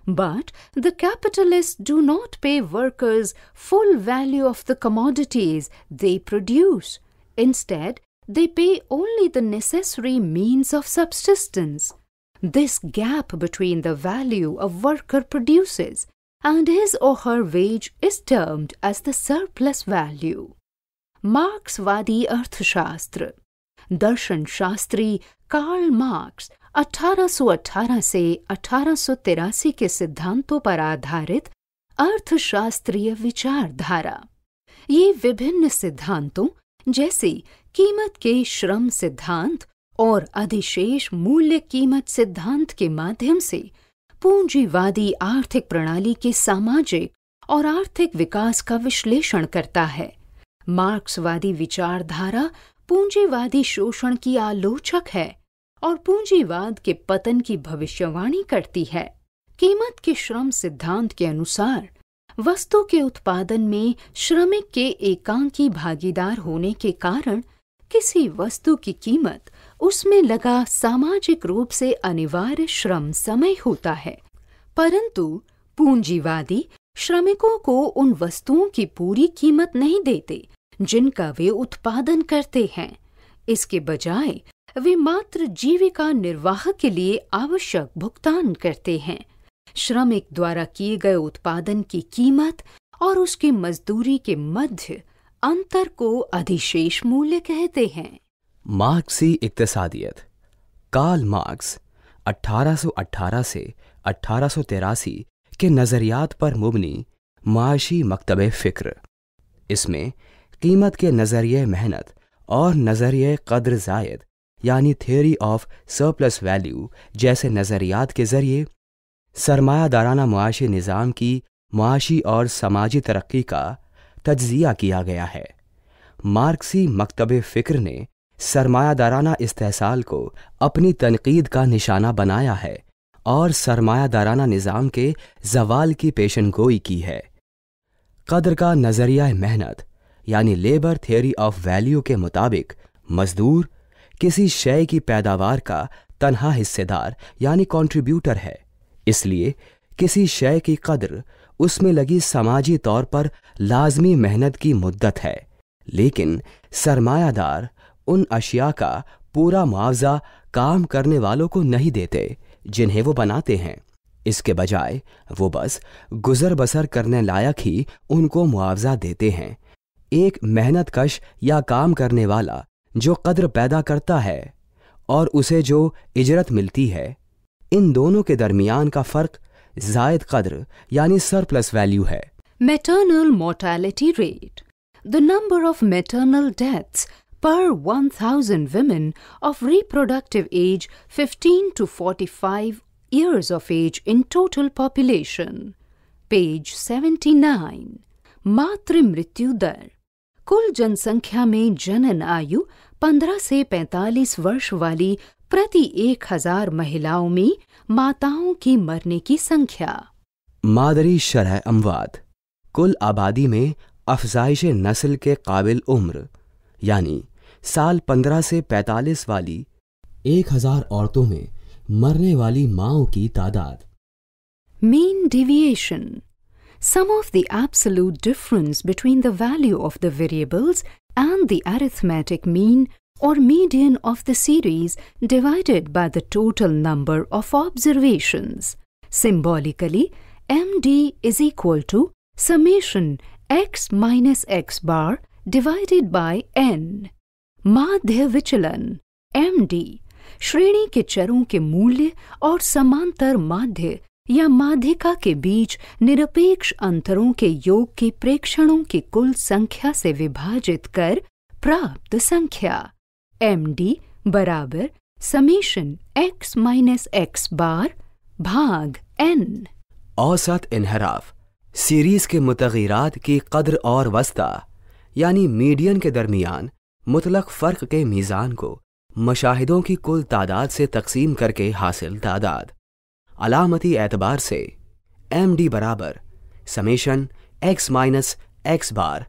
But the capitalists do not pay workers full value of the commodities they produce. Instead, they pay only the necessary means of subsistence. This gap between the value a worker produces and his or her wage is termed as the surplus value. Marx Marxwadi Arthashastra Darshan Shastri Karl Marx 1818 से अठारह के सिद्धांतों पर आधारित अर्थशास्त्रीय विचारधारा ये विभिन्न सिद्धांतों जैसे कीमत के श्रम सिद्धांत और अधिशेष मूल्य कीमत सिद्धांत के माध्यम से पूंजीवादी आर्थिक प्रणाली के सामाजिक और आर्थिक विकास का विश्लेषण करता है मार्क्सवादी विचारधारा पूंजीवादी शोषण की आलोचक है और पूंजीवाद के पतन की भविष्यवाणी करती है कीमत के श्रम सिद्धांत के अनुसार वस्तु के उत्पादन में श्रमिक के एकांकी भागीदार होने के कारण किसी वस्तु की कीमत उसमें लगा सामाजिक रूप से अनिवार्य श्रम समय होता है परंतु पूंजीवादी श्रमिकों को उन वस्तुओं की पूरी कीमत नहीं देते जिनका वे उत्पादन करते हैं इसके बजाय वे मात्र जीविका निर्वाह के लिए आवश्यक भुगतान करते हैं श्रमिक द्वारा किए गए उत्पादन की कीमत और उसकी मजदूरी के मध्य अंतर को अधिशेष मूल्य कहते हैं मार्क्सी इकतसादियत कार्ल मार्क्स 1818 से अठारह के नज़रियात पर मुबनी माशी मकतब फ़िक्र इसमें कीमत के नज़रिए मेहनत और नज़रिए कद्र जायद यानी थियोरी ऑफ सरप्लस वैल्यू जैसे नज़रियात के ज़रिए सरमायादाराना मुआशी निज़ाम की मुआशी और समाजी तरक्की का तजिया किया गया है मार्क्सी मकतब फ़िक्र ने सरमायादाराना इस्तेसाल को अपनी तनकीद का निशाना बनाया है और सरमायादाराना निज़ाम के जवाल की पेशन गोई की है कदर का नज़रिया मेहनत यानी लेबर थ्योरी ऑफ वैल्यू के मुताबिक मजदूर किसी शय की पैदावार का तनहा हिस्सेदार यानी कंट्रीब्यूटर है इसलिए किसी शय की कदर उसमें लगी समाजी तौर पर लाजमी मेहनत की मुद्दत है लेकिन सरमायादार उन अशिया का पूरा मुआवजा काम करने वालों को नहीं देते जिन्हें वो बनाते हैं इसके बजाय वो बस गुजर बसर करने लायक ही उनको मुआवजा देते हैं एक मेहनत कश या काम करने वाला जो कद्र पैदा करता है और उसे जो इजरत मिलती है इन दोनों के दरमियान का फ़र्क जायद कद्र यानी सर प्लस वैल्यू है maternal mortality rate the number of maternal deaths per 1000 age fifteen to forty 15 to 45 age in total population page seventy nine 79 मृत्यु दर कुल जनसंख्या में जनन आयु 15 से 45 वर्ष वाली प्रति एक हजार महिलाओं में माताओं की मरने की संख्या मादरी शरह अमवाद कुल आबादी में अफजाइश नस्ल के काबिल उम्र यानी साल 15 से 45 वाली एक हजार औरतों में मरने वाली माओ की तादाद mean deviation sum of the absolute difference between the value of the variables and the arithmetic mean or median of the series divided by the total number of observations. Symbolically, MD is equal to summation x minus x bar divided by n. माध्य vichalan MD, shreni ke charon ke के aur samantar समांतर या माध्यिका के बीच निरपेक्ष अंतरों के योग के प्रेक्षणों की कुल संख्या से विभाजित कर प्राप्त संख्या एम डी बराबर summation X minus X bar भाग एन औसत इनहराफ सीरीज के मतगीरात की कदर और वस्ता यानी मीडियन के दरमियान मुतलक फ़र्क के मीज़ान को मशाहिदों की कुल तादाद से तकसीम करके हासिल तादाद अलामती एतबार से एम डी बराबर summation X minus X bar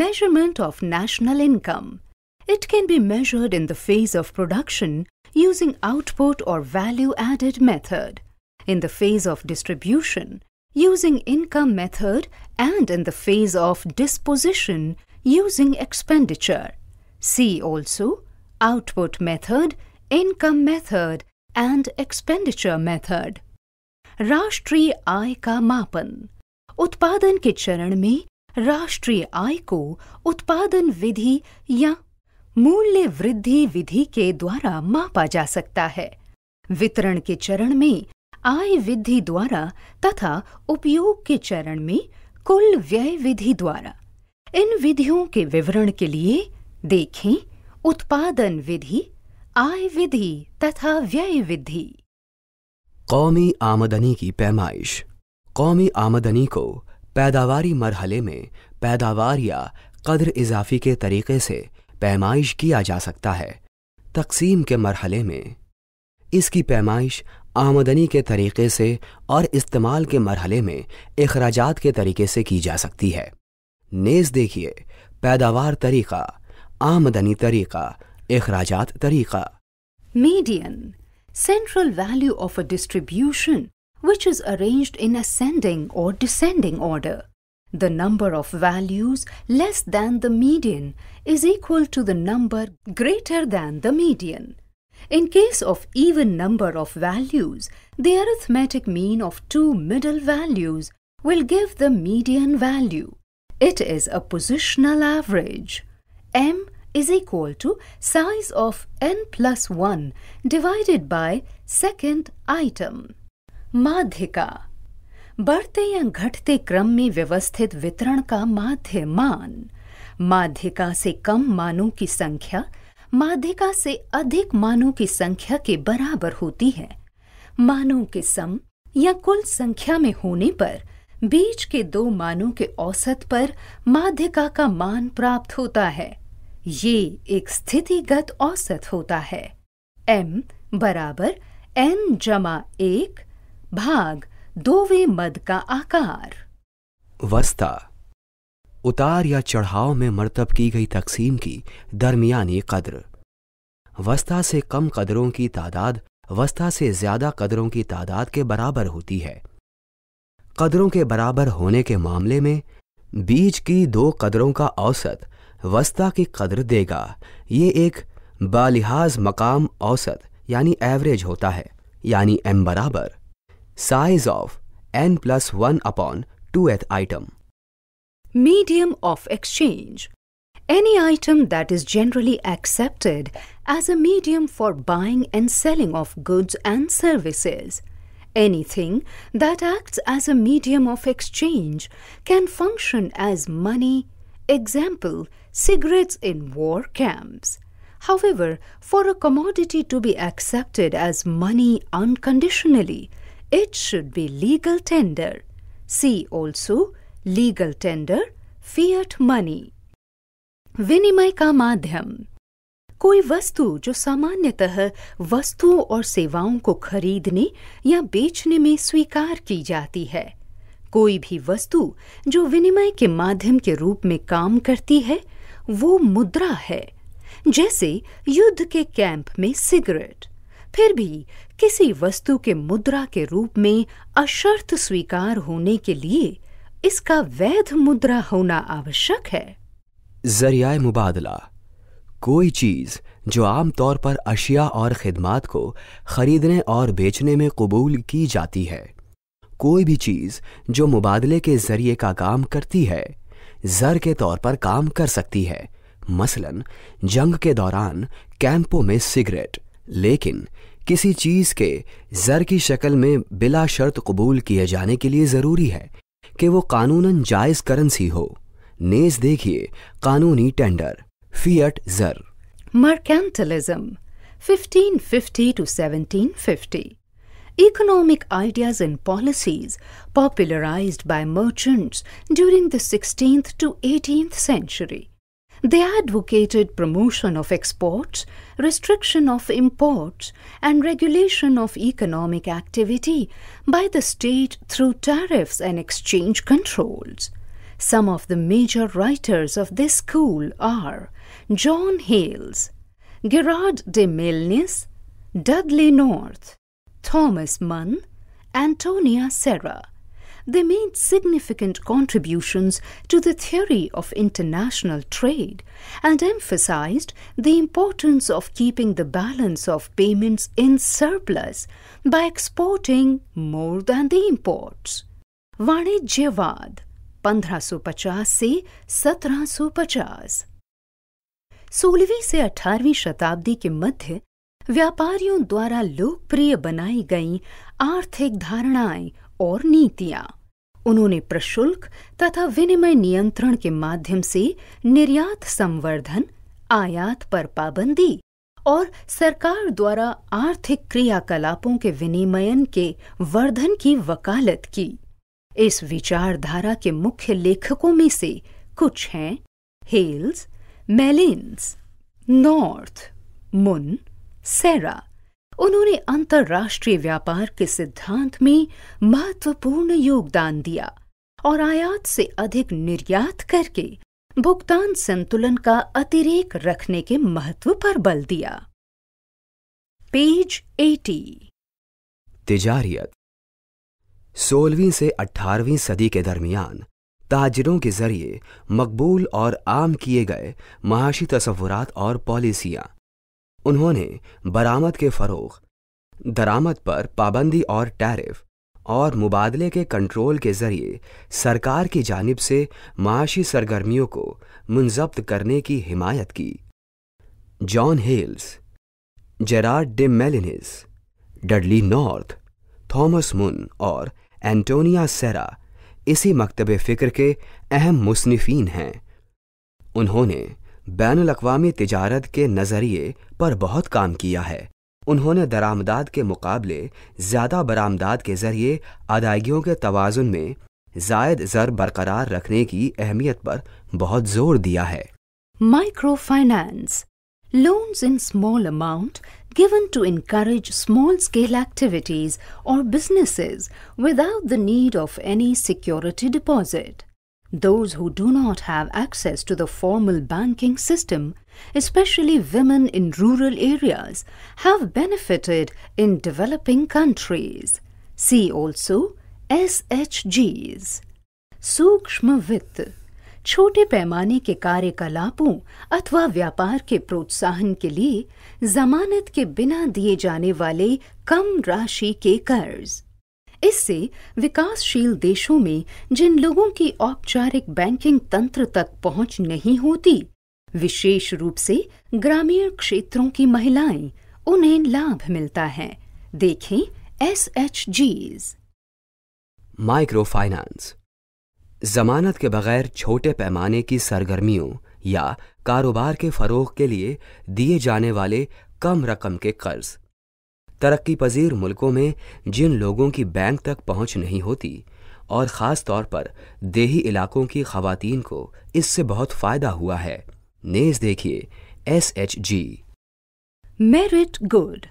Measurement of national income. It can be measured in the phase of production using output or value added method, in the phase of distribution using income method and in the phase of disposition using expenditure. See also output method, income method and expenditure method राष्ट्रीय आय का मापन उत्पादन के चरण में राष्ट्रीय आय को उत्पादन विधि या मूल्य वृद्धि विधि के द्वारा मापा जा सकता है वितरण के चरण में आय विधि द्वारा तथा उपयोग के चरण में कुल व्यय विधि द्वारा इन विधियों के विवरण के लिए देखें उत्पादन विधि आय विधि तथा व्यय विधि कौमी आमदनी की पैमाइश कौमी आमदनी को पैदावारी मरहले में पैदावार या कदर इजाफी के तरीके से पैमाइश किया जा सकता है तकसीम के मरहले में इसकी पैमाइश आमदनी के तरीके से और इस्तेमाल के मरहले में अखराज के तरीके से की जा सकती है नेज देखिए पैदावार तरीक़ा आमदनी तरीक़ा إخراجات طريقة Median Central value of a distribution which is arranged in ascending or descending order. The number of values less than the median is equal to the number greater than the median. In case of even number of values, the arithmetic mean of two middle values will give the median value. It is a positional average. M is equal to size of n plus 1 divided by second item. माध्यिका बढ़ते या घटते क्रम में व्यवस्थित वितरण का माध्य मान माध्यिका से कम मानों की संख्या माध्यिका से अधिक मानों की संख्या के बराबर होती है मानों के सम या कुल संख्या में होने पर बीच के दो मानों के औसत पर माध्यिका का मान प्राप्त होता है ये एक स्थितिगत औसत होता है m बराबर n जमा एक भाग दोवे मद का आकार वस्ता उतार या चढ़ाव में मर्तब की गई तकसीम की दरमियानी कद्र वस्ता से कम कदरों की तादाद वस्ता से ज्यादा कदरों की तादाद के बराबर होती है कदरों के बराबर होने के मामले में बीज की दो कदरों का औसत वस्ता की कदर देगा ये एक बालिहाज मकाम औसत यानी एवरेज होता है यानी एम बराबर size of N plus one upon two th item medium of exchange. Any item that is generally accepted as a medium for buying and selling of goods and services. Anything that acts as a medium of exchange can function as money, Example cigarettes in war camps. However, for a commodity to be accepted as money unconditionally, it should be legal tender. See also legal tender, fiat money. विनिमय का माध्यम कोई वस्तु जो सामान्यतः वस्तुओं और सेवाओं को खरीदने या बेचने में स्वीकार की जाती है कोई भी वस्तु जो विनिमय के माध्यम के रूप में काम करती है वो मुद्रा है जैसे युद्ध के कैंप में सिगरेट फिर भी किसी वस्तु के मुद्रा के रूप में अशर्त स्वीकार होने के लिए इसका वैध मुद्रा होना आवश्यक है जरिया मुबादला कोई चीज जो आमतौर पर अशिया और खिदमात को खरीदने और बेचने में कबूल की जाती है कोई भी चीज जो मुबादले के जरिए का काम करती है जर के तौर पर काम कर सकती है मसलन जंग के दौरान कैंपों में सिगरेट लेकिन किसी चीज के जर की शक्ल में बिला शर्त कबूल किए जाने के लिए जरूरी है कि वो कानूनन जायज करेंसी हो नेज देखिए कानूनी टेंडर फियट जर mercantilism 1550 to 1750 economic ideas and policies popularized by merchants during the 16th to 18th century. They advocated promotion of exports, restriction of imports, and regulation of economic activity by the state through tariffs and exchange controls. Some of the major writers of this school are John Hales, Gerard de Milnes, Dudley North, Thomas Mann, Antonia Serra. They made significant contributions to the theory of international trade and emphasized the importance of keeping the balance of payments in surplus by exporting more than the imports. वाणिज्यवाद 1550 से 1750 16वीं से 18वीं शताब्दी के मध्य व्यापारियों द्वारा लोकप्रिय बनाई गई आर्थिक धारणाएं और नीतियां उन्होंने प्रशुल्क तथा विनिमय नियंत्रण के माध्यम से निर्यात संवर्धन आयात पर पाबंदी और सरकार द्वारा आर्थिक क्रियाकलापों के विनिमयन के वर्धन की वकालत की इस विचारधारा के मुख्य लेखकों में से कुछ हैं हेल्स मेलिन्स नॉर्थ मुन सेरा उन्होंने अंतर्राष्ट्रीय व्यापार के सिद्धांत में महत्वपूर्ण योगदान दिया और आयात से अधिक निर्यात करके भुगतान संतुलन का अतिरेक रखने के महत्व पर बल दिया पेज 80 तिजारियत सोलहवीं से अठारहवीं सदी के दरमियान ताजरों के जरिए मकबूल और आम किए गए महाशी तस्वुरात और पॉलिसियां उन्होंने बरामद के फ़रोग दरामद पर पाबंदी और टैरिफ और मुबादले के कंट्रोल के ज़रिए सरकार की जानब से माशी सरगर्मियों को मुंजब्त करने की हिमायत की John Hales Gerard de Malynes Dudley North Thomas Mun और एंटोनिया सेरा इसी मकतब फ़िक्र के अहम मुसनिफीन हैं उन्होंने बैन अवी तजारत के नज़रिए पर बहुत काम किया है उन्होंने दरामदाद के मुकाबले ज़्यादा बरामदाद के जरिए अदायगियों के तोज़ुन में जायद जर बरकरार रखने की अहमियत पर बहुत जोर दिया है micro finance loans in small amount given to increase small scale activities और business without the need of any security deposit Those who do not have access to the formal banking system, especially women in rural areas, have benefited in developing countries. See also SHGs. सूक्ष्म वित्त छोटे पैमाने के कार्यकलापों अथवा व्यापार के प्रोत्साहन के लिए जमानत के बिना दिए जाने वाले कम राशि के कर्ज इससे विकासशील देशों में जिन लोगों की औपचारिक बैंकिंग तंत्र तक पहुंच नहीं होती विशेष रूप से ग्रामीण क्षेत्रों की महिलाएं उन्हें लाभ मिलता है देखें S H Gs micro finance जमानत के बगैर छोटे पैमाने की सरगर्मियों या कारोबार के फरोग के लिए दिए जाने वाले कम रकम के कर्ज तरक्की पजीर मुल्कों में जिन लोगों की बैंक तक पहुंच नहीं होती और खास तौर पर देही इलाकों की खातन को इससे बहुत फायदा हुआ है नेज देखिए S H G merit good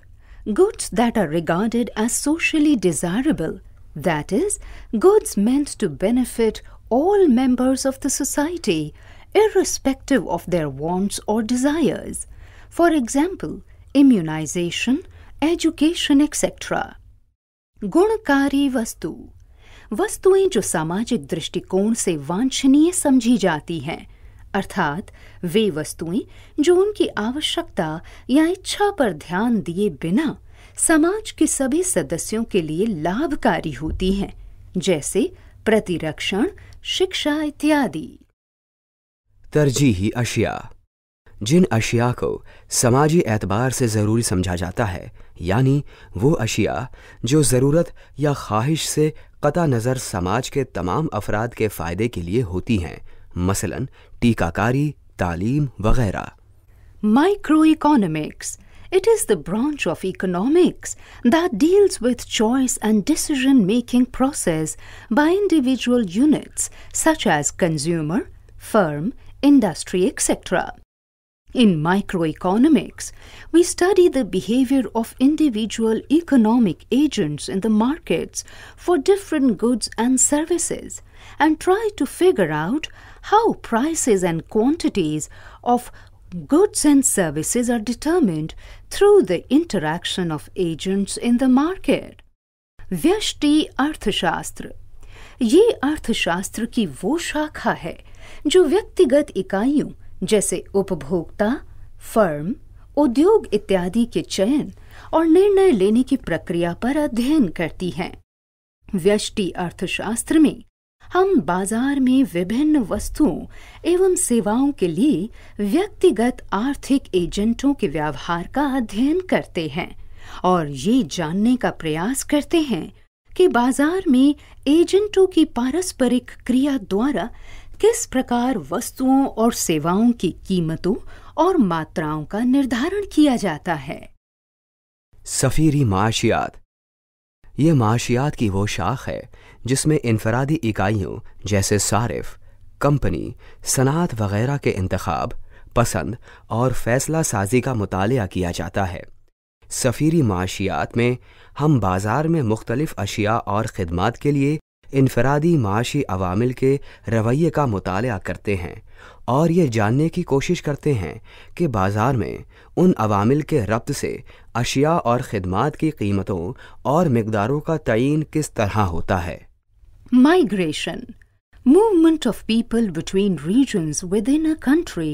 goods that are regarded as socially desirable that is goods meant to benefit all members of the society irrespective of their wants or desires for example immunization education etcetera गुणकारी वस्तु वस्तुएं जो सामाजिक दृष्टिकोण से वांछनीय समझी जाती हैं अर्थात वे वस्तुएं जो उनकी आवश्यकता या इच्छा पर ध्यान दिए बिना समाज के सभी सदस्यों के लिए लाभकारी होती हैं जैसे प्रतिरक्षण शिक्षा इत्यादि तरजीही अशिया जिन अशिया को समाजी एतबार से ज़रूरी समझा जाता है यानी वो अशिया जो ज़रूरत या ख्वाहिश से कता नज़र समाज के तमाम अफराद के फ़ायदे के लिए होती हैं मसलन टीकाकारी तालीम वगैरह micro economics it is the branch of economics that deals with choice and decision making process by individual units such as consumer firm industry etcetera In microeconomics, we study the behavior of individual economic agents in the markets for different goods and services and try to figure out how prices and quantities of goods and services are determined through the interaction of agents in the market. व्यष्टि Arthashastra, ये अर्थशास्त्र की वो शाखा है जो व्यक्तिगत इकाइयों जैसे उपभोक्ता फर्म उद्योग इत्यादि के चयन और निर्णय लेने की प्रक्रिया पर अध्ययन करती है व्यष्टि अर्थशास्त्र में हम बाजार में विभिन्न वस्तुओं एवं सेवाओं के लिए व्यक्तिगत आर्थिक एजेंटों के व्यवहार का अध्ययन करते हैं और ये जानने का प्रयास करते हैं कि बाजार में एजेंटों की पारस्परिक क्रिया द्वारा किस प्रकार वस्तुओं और सेवाओं की कीमतों और मात्राओं का निर्धारण किया जाता है सफीरी माशियात यह माशियात की वो शाख है जिसमें इनफरादी इकाइयों जैसे सारिफ कंपनी सनात वगैरह के इंतखब पसंद और फैसला साजी का मुताल किया जाता है सफ़ीरी माशियात में हम बाज़ार में मुख्तलिफ अशिया और ख़दमात के लिए इनफरादी माशी अवामिल के रवैये का मुताल करते हैं और ये जानने की कोशिश करते हैं कि बाजार में उन अवामिल के रब्त से अशिया और खदमात की कीमतों और मकदारों का तयन किस तरह होता है migration movement of people between region with in country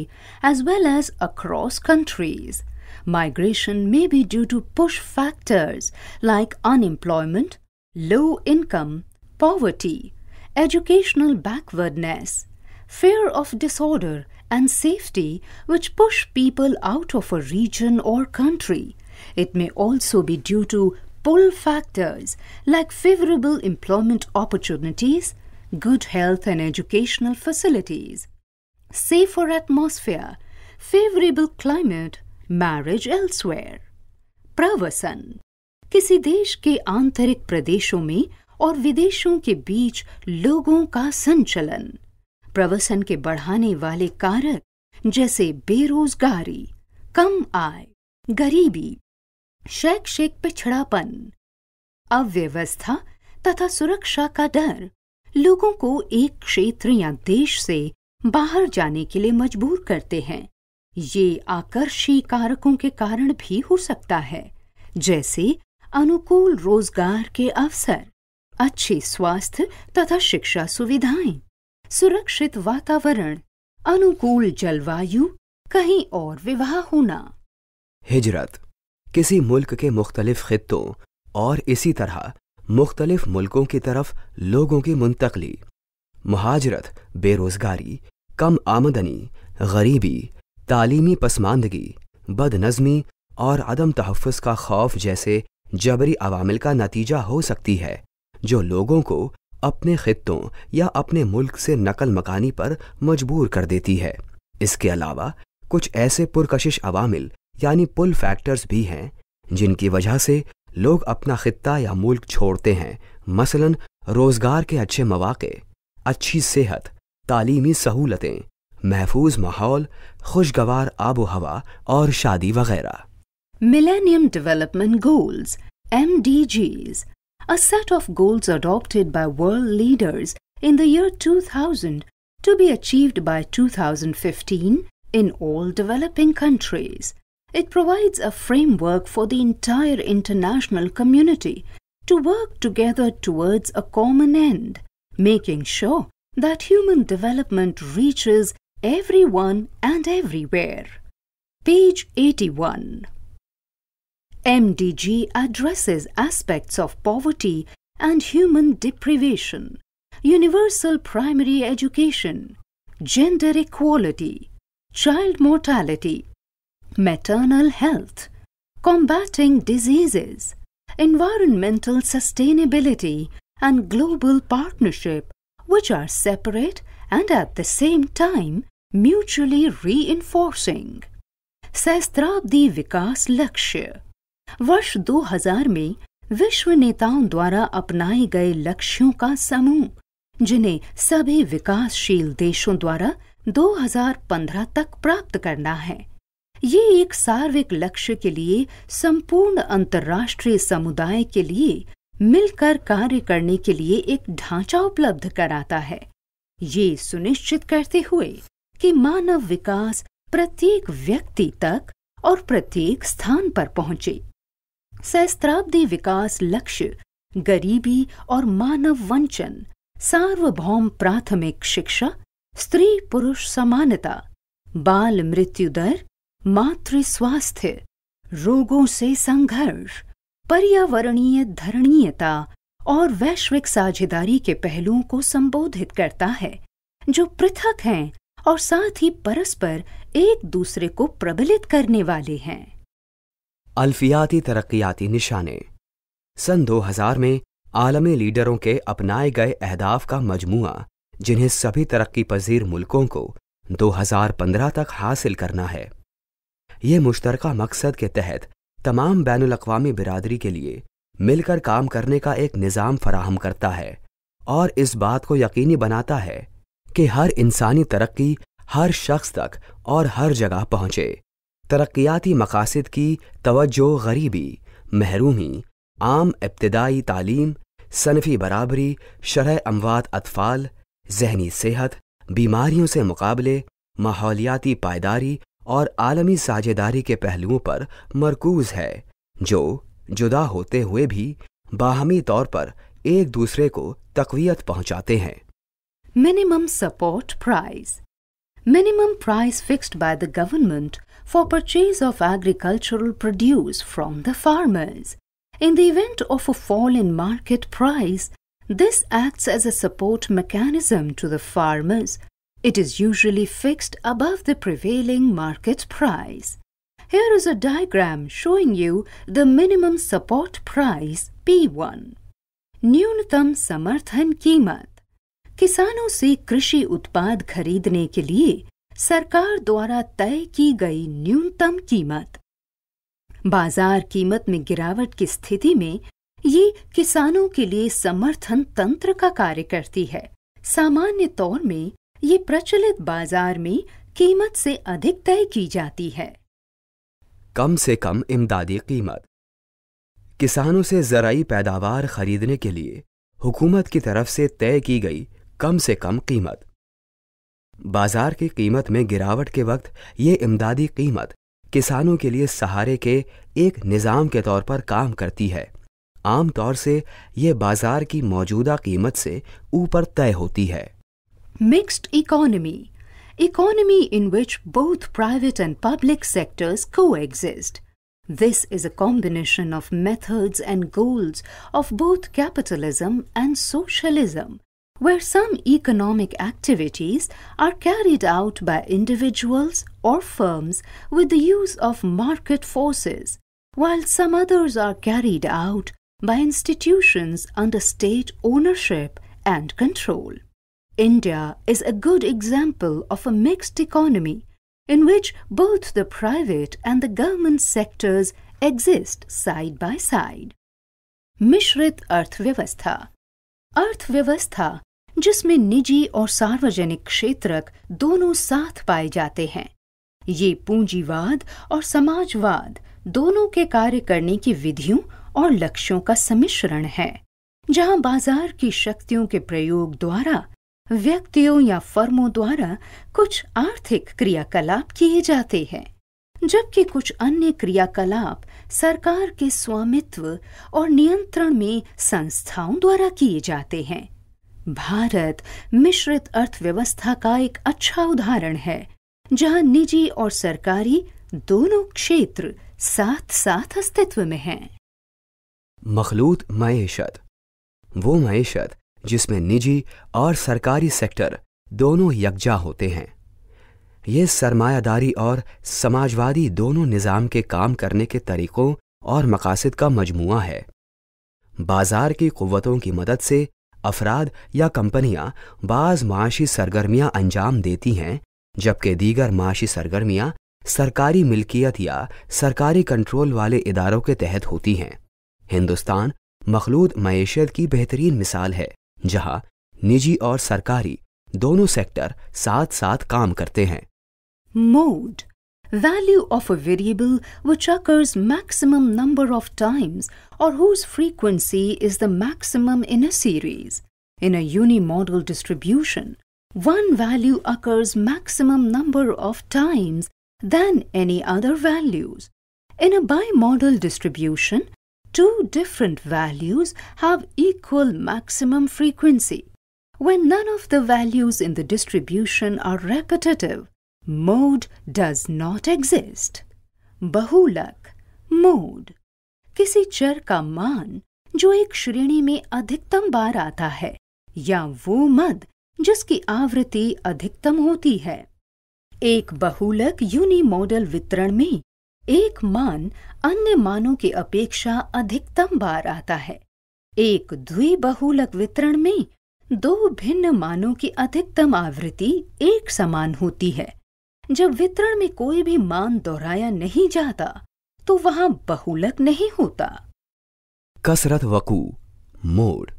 as well as across countries migration may be due to push factors like unemployment low income poverty, educational backwardness, fear of disorder and safety which push people out of a region or country. It may also be due to pull factors like favorable employment opportunities, good health and educational facilities, safer atmosphere, favorable climate, marriage elsewhere. pravasan. किसी देश के आंतरिक प्रदेशों में और विदेशों के बीच लोगों का संचलन प्रवसन के बढ़ाने वाले कारक जैसे बेरोजगारी कम आय गरीबी शैक्षिक पिछड़ापन अव्यवस्था तथा सुरक्षा का डर लोगों को एक क्षेत्र या देश से बाहर जाने के लिए मजबूर करते हैं ये आकर्षी कारकों के कारण भी हो सकता है जैसे अनुकूल रोजगार के अवसर अच्छे स्वास्थ्य तथा शिक्षा सुविधाएं सुरक्षित वातावरण अनुकूल जलवायु कहीं और विवाह होना हिजरत किसी मुल्क के मुख्तलिफ खत्ों और इसी तरह मुख्तलिफ मुल्कों की तरफ लोगों की मुंतकली महाजरत बेरोजगारी कम आमदनी गरीबी तालीमी पसमानदगी बदनज़मी और अदम तहफ़ का खौफ जैसे जबरी अवामिल का नतीजा हो सकती है जो लोगों को अपने खित्तों या अपने मुल्क से नकल मकानी पर मजबूर कर देती है इसके अलावा कुछ ऐसे पुरकशिश अवामिल यानी पुल फैक्टर्स भी हैं जिनकी वजह से लोग अपना खत्ता या मुल्क छोड़ते हैं मसलन रोज़गार के अच्छे मौाक़े अच्छी सेहत तालीमी सहूलतें महफूज माहौल खुशगवार आबो हवा और शादी वगैरह millennium development goals M a set of goals adopted by world leaders in the year 2000 to be achieved by 2015 in all developing countries. It provides a framework for the entire international community to work together towards a common end, making sure that human development reaches everyone and everywhere. Page 81 MDG addresses aspects of poverty and human deprivation, universal primary education, gender equality, child mortality, maternal health, combating diseases, environmental sustainability and global partnership which are separate and at the same time mutually reinforcing. Sastrabdi Vikas Lakshya वर्ष 2000 में विश्व नेताओं द्वारा अपनाए गए लक्ष्यों का समूह जिन्हें सभी विकासशील देशों द्वारा 2015 तक प्राप्त करना है ये एक सार्विक लक्ष्य के लिए संपूर्ण अंतर्राष्ट्रीय समुदाय के लिए मिलकर कार्य करने के लिए एक ढांचा उपलब्ध कराता है ये सुनिश्चित करते हुए कि मानव विकास प्रत्येक व्यक्ति तक और प्रत्येक स्थान पर पहुंचे सहस्त्राब्दी विकास लक्ष्य गरीबी और मानव वंचन सार्वभौम प्राथमिक शिक्षा स्त्री पुरुष समानता बाल मृत्यु दर मातृ स्वास्थ्य रोगों से संघर्ष पर्यावरणीय धरणीयता और वैश्विक साझेदारी के पहलुओं को संबोधित करता है जो पृथक हैं और साथ ही परस्पर एक दूसरे को प्रबलित करने वाले हैं अल्फियाती तरक्याती निशाने सन 2000 में आलमी लीडरों के अपनाए गए अहदाफ का मजमू जिन्हें सभी तरक्की पजीर मुल्कों को 2015 तक हासिल करना है ये मुश्तर मकसद के तहत तमाम बैन अवी बिरादरी के लिए मिलकर काम करने का एक निज़ाम फराहम करता है और इस बात को यकीनी बनाता है कि हर इंसानी तरक्की हर शख्स तक और हर जगह पहुंचे तरक्याती मकासद की तोज्जो गरीबी महरूमी आम इब्तदाई तालीम सनफी बराबरी शरह अमवात अतफ़ाल जहनी सेहत बीमारियों से मुकाबले माहौलियाती पायदारी और आलमी साझेदारी के पहलुओं पर मरकूज़ है जो जुदा होते हुए भी बाहमी तौर पर एक दूसरे को तकवीत पहुंचाते हैं minimum support price minimum price fixed by the government for purchase of agricultural produce from the farmers. In the event of a fall in market price, this acts as a support mechanism to the farmers. It is usually fixed above the prevailing market price. Here is a diagram showing you the minimum support price P1. न्यूनतम समर्थन कीमत किसानों से कृषि उत्पाद खरीदने के लिए सरकार द्वारा तय की गई न्यूनतम कीमत बाजार कीमत में गिरावट की स्थिति में ये किसानों के लिए समर्थन तंत्र का कार्य करती है सामान्य तौर में ये प्रचलित बाजार में कीमत से अधिक तय की जाती है कम से कम इमदादी कीमत किसानों से जराई पैदावार खरीदने के लिए हुकूमत की तरफ से तय की गई कम से कम कीमत बाजार की कीमत में गिरावट के वक्त ये इमदादी कीमत किसानों के लिए सहारे के एक निज़ाम के तौर पर काम करती है आम तौर से ये बाजार की मौजूदा कीमत से ऊपर तय होती है mixed economy economy in which both private and public sectors exist this is a combination of methods and goals of both capitalism and socialism where some economic activities are carried out by individuals or firms with the use of market forces, while some others are carried out by institutions under state ownership and control. India is a good example of a mixed economy in which both the private and the government sectors exist side by side. Mishrit Arthvyavastha Arthvyavastha जिसमें निजी और सार्वजनिक क्षेत्र दोनों साथ पाए जाते हैं ये पूंजीवाद और समाजवाद दोनों के कार्य करने की विधियों और लक्ष्यों का सम्मिश्रण है जहां बाजार की शक्तियों के प्रयोग द्वारा व्यक्तियों या फर्मों द्वारा कुछ आर्थिक क्रियाकलाप किए जाते हैं जबकि कुछ अन्य क्रियाकलाप सरकार के स्वामित्व और नियंत्रण में संस्थाओं द्वारा किए जाते हैं भारत मिश्रित अर्थव्यवस्था का एक अच्छा उदाहरण है जहां निजी और सरकारी दोनों क्षेत्र साथ साथ अस्तित्व में हैं। मखलूत मीशत वो मीशत जिसमें निजी और सरकारी सेक्टर दोनों यकजा होते हैं ये सरमायादारी और समाजवादी दोनों निज़ाम के काम करने के तरीक़ों और मकासद का मजमु है बाजार की क़वतों की मदद से अफराद या कंपनियां बाज़ माशी सरगर्मियां अंजाम देती हैं जबकि दीगर माशी सरगर्मियां सरकारी मिल्कियत या सरकारी कंट्रोल वाले इदारों के तहत होती हैं हिंदुस्तान मखलूद मीशत की बेहतरीन मिसाल है जहाँ निजी और सरकारी दोनों सेक्टर साथ साथ काम करते हैं mode value of a variable which occurs maximum number of times or whose frequency is the maximum in a series. In a unimodal distribution, one value occurs maximum number of times than any other values. In a bimodal distribution, two different values have equal maximum frequency. When none of the values in the distribution are repetitive, Mode does not exist. बहुलक mode किसी चर का मान जो एक श्रेणी में अधिकतम बार आता है या वो मद जिसकी आवृत्ति अधिकतम होती है एक बहुलक यूनिमोडल वितरण में एक मान अन्य मानों की अपेक्षा अधिकतम बार आता है एक द्विबहुलक वितरण में दो भिन्न मानों की अधिकतम आवृत्ति एक समान होती है जब वितरण में कोई भी मान दोहराया नहीं जाता तो वहां बहुलक नहीं होता कसरत वकू मोड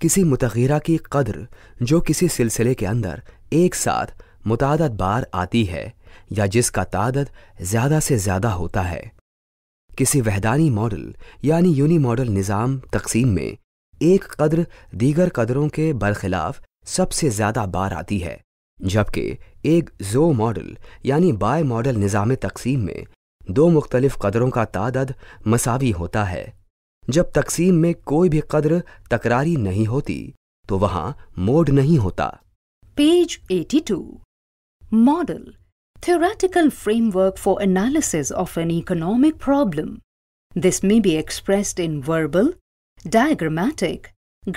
किसी मुतरा की कदर जो किसी सिलसिले के अंदर एक साथ मुताद बार आती है या जिसका तादत ज़्यादा से ज़्यादा होता है किसी वहदानी मॉडल यानी यूनी मॉडल निज़ाम तकसीम में एक कदर दीगर कदरों के बरखिलाफ सबसे ज़्यादा बार आती है जबकि एक जो मॉडल यानी बाय मॉडल निज़ाम तकसीम में दो मुख्तलिफ कदरों का तादद मसावी होता है जब तकसीम में कोई भी कदर तकरारी नहीं होती तो वहां मोड नहीं होता page eighty two model theoretical framework for analysis of an economic problem this may be expressed in verbal diagrammatic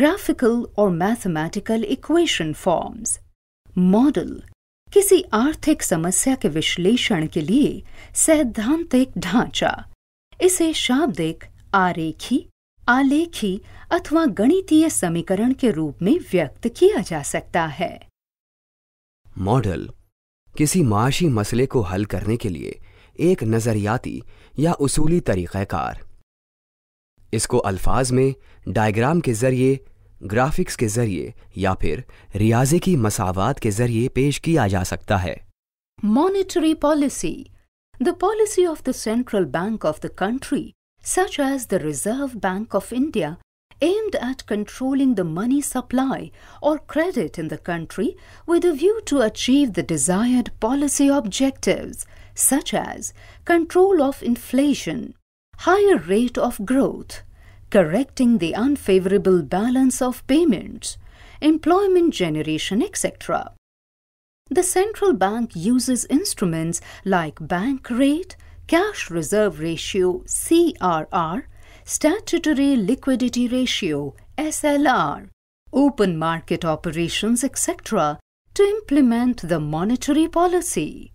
graphical और मैथमेटिकल इक्वेशन फॉर्म्स मॉडल किसी आर्थिक समस्या के विश्लेषण के लिए सैद्धांतिक ढांचा इसे शाब्दिक आरेखी आलेखी अथवा गणितीय समीकरण के रूप में व्यक्त किया जा सकता है मॉडल किसी माशी मसले को हल करने के लिए एक नजरियाती या उसूली तरीक़ाकार इसको अल्फाज में डायग्राम के जरिए ग्राफिक्स के जरिए या फिर रियाजे की मसावात के जरिए पेश किया जा सकता है monetary policy the policy of the central bank of the country such as the reserve bank of India aimed at controlling the money supply or credit in the country with a view to achieve the desired policy objectives such as control of inflation, higher rate of growth, correcting the unfavorable balance of payments, employment generation, etc. The central bank uses instruments like bank rate, cash reserve ratio CRR, statutory liquidity ratio SLR, open market operations, etc. to implement the monetary policy.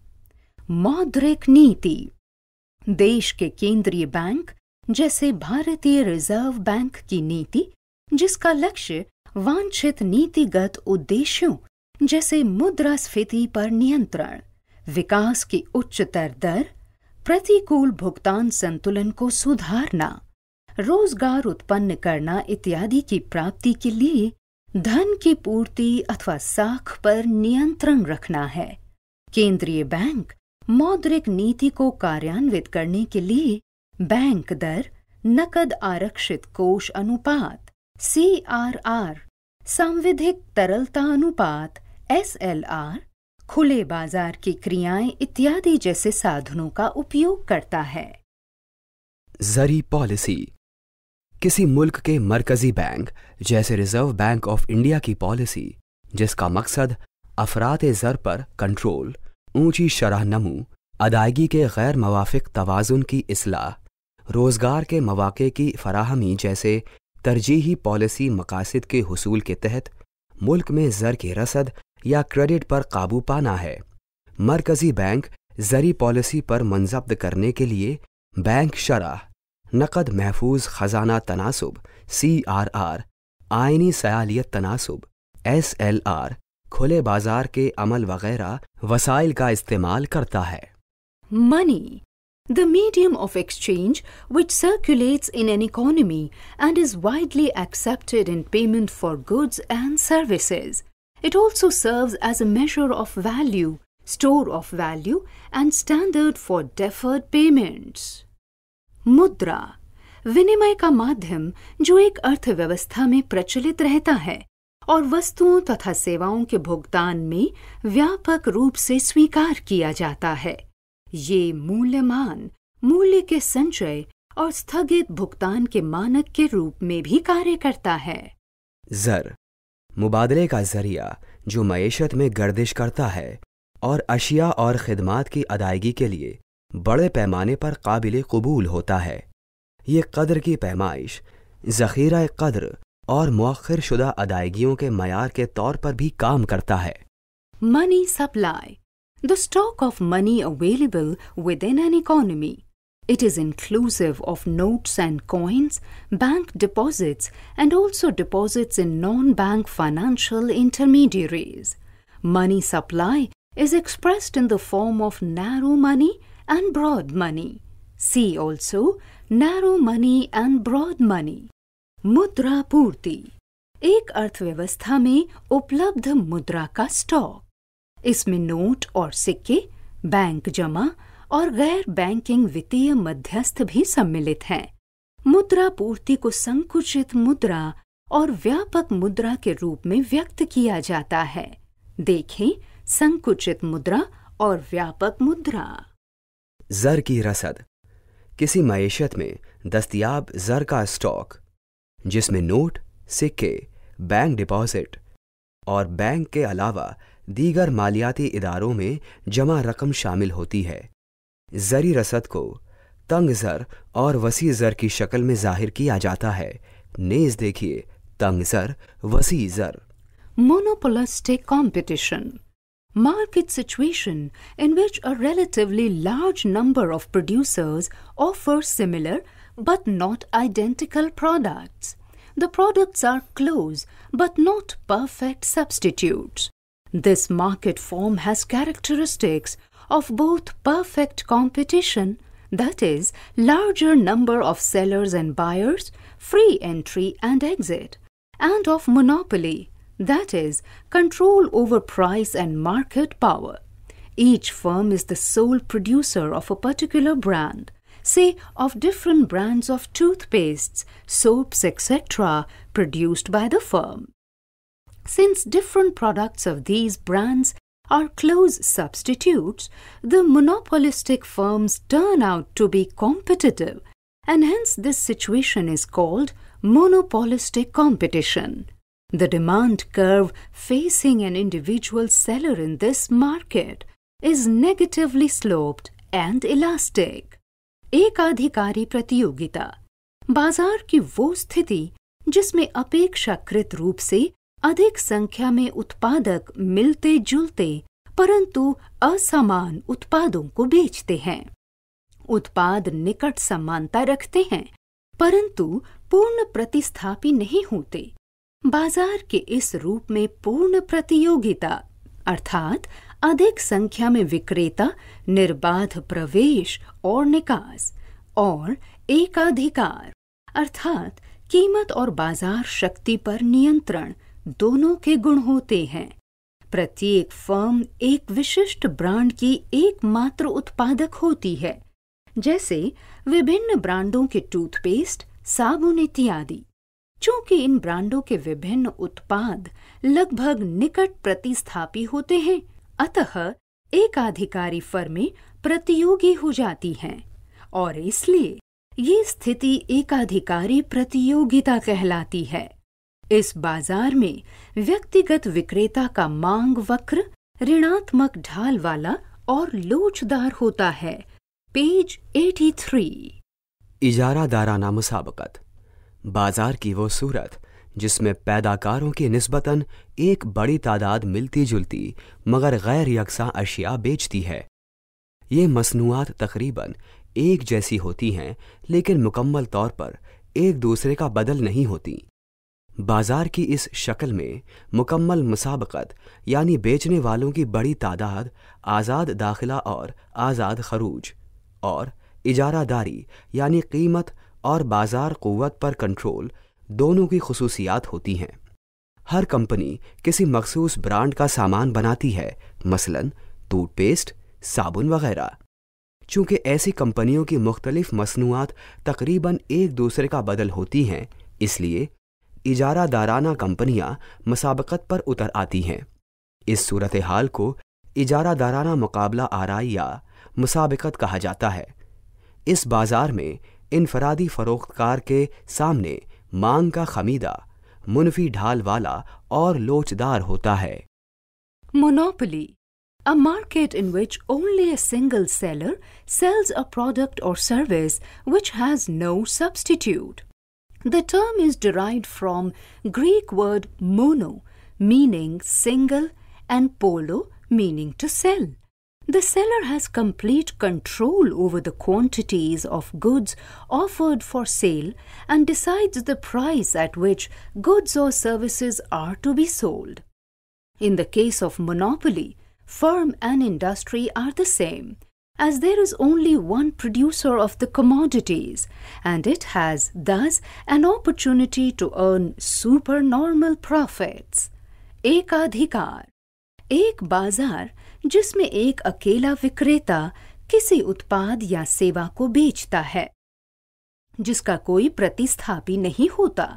मौद्रिक Niti देश के केंद्रीय bank जैसे भारतीय reserve bank की नीति जिसका लक्ष्य वांछित नीतिगत उद्देश्यों जैसे मुद्रास्फीति पर नियंत्रण विकास की उच्चतर दर प्रतिकूल भुगतान संतुलन को सुधारना रोजगार उत्पन्न करना इत्यादि की प्राप्ति के लिए धन की पूर्ति अथवा साख पर नियंत्रण रखना है केंद्रीय बैंक मौद्रिक नीति को कार्यान्वित करने के लिए बैंक दर नकद आरक्षित कोष अनुपात सी आर आर सांविधिक तरलता अनुपात एस एल आर खुले बाजार की क्रियाएं इत्यादि जैसे साधनों का उपयोग करता है जरी पॉलिसी किसी मुल्क के मरकजी बैंक जैसे रिजर्व बैंक ऑफ इंडिया की पॉलिसी जिसका मकसद अफरात जर पर कंट्रोल ऊंची शराह नमू अदायगी के गैर मवाफिक तोज़ुन की असलाह रोज़गार के मौाक़े की फराहमी जैसे तरजीही पॉलिसी मकासद के हसूल के तहत मुल्क में ज़र की रसद या क्रेडिट पर काबू पाना है मरकज़ी बैंक ज़री पॉलिसी पर मनजब्द करने के लिए बैंक शराह नकद महफूज ख़जाना तनासब सी आर आर आइनी सयालियत तनासब एस एल आर खुले बाजार के अमल वगैरह वसाइल का इस्तेमाल करता है money The medium of exchange, which circulates in an economy and is widely accepted in payment for goods and services. It also serves as a measure of value, store of value, and standard for deferred payments. Mudra, विनिमय का माध्यम जो एक अर्थव्यवस्था में प्रचलित रहता है और वस्तुओं तथा सेवाओं के भुगतान में व्यापक रूप से स्वीकार किया जाता है ये मूल्यमान मूल्य के संचय और स्थगित भुगतान के मानक के रूप में भी कार्य करता है जर मुबादले का जरिया जो मैशत में गर्दिश करता है और अशिया और खदमात की अदायगी के लिए बड़े पैमाने पर काबिल कबूल होता है ये कदर की पैमाइश ज़ख़ीरा कदर और मौखिर शुदा अदायगियों के मैार के तौर पर भी काम करता है money supply the stock of money available within an economy. It is inclusive of notes and coins, bank deposits, and also deposits in non bank financial intermediaries. Money supply is expressed in the form of narrow money and broad money. See also narrow money and broad money. Mudra purti, एक अर्थव्यवस्था में उपलब्ध मुद्रा का stock. इसमें note और सिक्के bank जमा और गैर बैंकिंग वित्तीय मध्यस्थ भी सम्मिलित हैं मुद्रा पूर्ति को संकुचित मुद्रा और व्यापक मुद्रा के रूप में व्यक्त किया जाता है देखें संकुचित मुद्रा और व्यापक मुद्रा जर की रसद किसी मैशत में दस्तियाब जर का स्टॉक जिसमें नोट सिक्के बैंक डिपॉजिट और बैंक के अलावा दीगर मालियाती इदारों में जमा रकम शामिल होती है जरी रसद को तंग जर और वसी जर की शक्ल में जाहिर किया जाता है नेज देखिए तंग जर वसी जर monopolistic competition market situation in which a relatively large number of producers offer similar but not identical products. The products are close but not perfect substitutes. This market form has characteristics of both perfect competition, that is, larger number of sellers and buyers, free entry and exit, and of monopoly, that is, control over price and market power. Each firm is the sole producer of a particular brand, say of different brands of toothpastes, soaps, etc., produced by the firm. Since different products of these brands are close substitutes, the monopolistic firms turn out to be competitive, and hence this situation is called monopolistic competition. The demand curve facing an individual seller in this market is negatively sloped and elastic. एकाधिकारी प्रतियोगिता बाजार की वो स्थिति जिसमें अपेक्षाकृत रूप से अधिक संख्या में उत्पादक मिलते जुलते परंतु असमान उत्पादों को बेचते हैं उत्पाद निकट समानता रखते हैं परंतु पूर्ण प्रतिस्थापी नहीं होते बाजार के इस रूप में पूर्ण प्रतियोगिता अर्थात अधिक संख्या में विक्रेता निर्बाध प्रवेश और निकास और एकाधिकार अर्थात कीमत और बाजार शक्ति पर नियंत्रण दोनों के गुण होते हैं प्रत्येक फर्म एक विशिष्ट ब्रांड की एकमात्र उत्पादक होती है जैसे विभिन्न ब्रांडों के टूथपेस्ट साबुन इत्यादि चूंकि इन ब्रांडों के विभिन्न उत्पाद लगभग निकट प्रतिस्थापी होते हैं अतः एकाधिकारी फर्में प्रतियोगी हो जाती हैं और इसलिए ये स्थिति एकाधिकारी प्रतियोगिता कहलाती है इस बाजार में व्यक्तिगत विक्रेता का मांग वक्र ऋणात्मक ढाल वाला और लोचदार होता है पेज 83 इजारा दाराना मुसाबकत बाजार की वो सूरत जिसमें पैदाकारों की नस्बता एक बड़ी तादाद मिलती जुलती मगर गैर यकसा अशिया बेचती है ये मसनूआत तकरीबन एक जैसी होती हैं लेकिन मुकम्मल तौर पर एक दूसरे का बदल नहीं होती बाजार की इस शक्ल में मुकम्मल मुसाबकत यानी बेचने वालों की बड़ी तादाद आज़ाद दाखिला और आज़ाद खरूज और इजारादारी यानी कीमत और बाज़ार क़वत पर कंट्रोल दोनों की खसूसियात होती हैं हर कंपनी किसी मखसूस ब्रांड का सामान बनाती है मसलन टूथपेस्ट साबुन वगैरह चूँकि ऐसी कंपनियों की मुख्तलिफ मसनूआत तकरीबन एक दूसरे का बदल होती हैं इसलिए इजारा दाराना कंपनियां मसाबकत पर उतर आती हैं इस सूरत हाल को इजारा दाराना मुकाबला आरई या मसाबकत कहा जाता है इस बाज़ार में इनफरादी फ़रोख्तकार के सामने मांग का खमीदा मुनफी ढाल वाला और लोचदार होता है monopoly A market in which only a single seller sells a product or service which has no substitute. The term is derived from Greek word mono, meaning single, and polo, meaning to sell. The seller has complete control over the quantities of goods offered for sale and decides the price at which goods or services are to be sold. In the case of monopoly, firm and industry are the same. as there is only one producer of the commodities and it has thus an opportunity to earn supernormal profits. एकाधिकार एक बाजार जिसमें एक अकेला विक्रेता किसी उत्पाद या सेवा को बेचता है जिसका कोई प्रतिस्थापी नहीं होता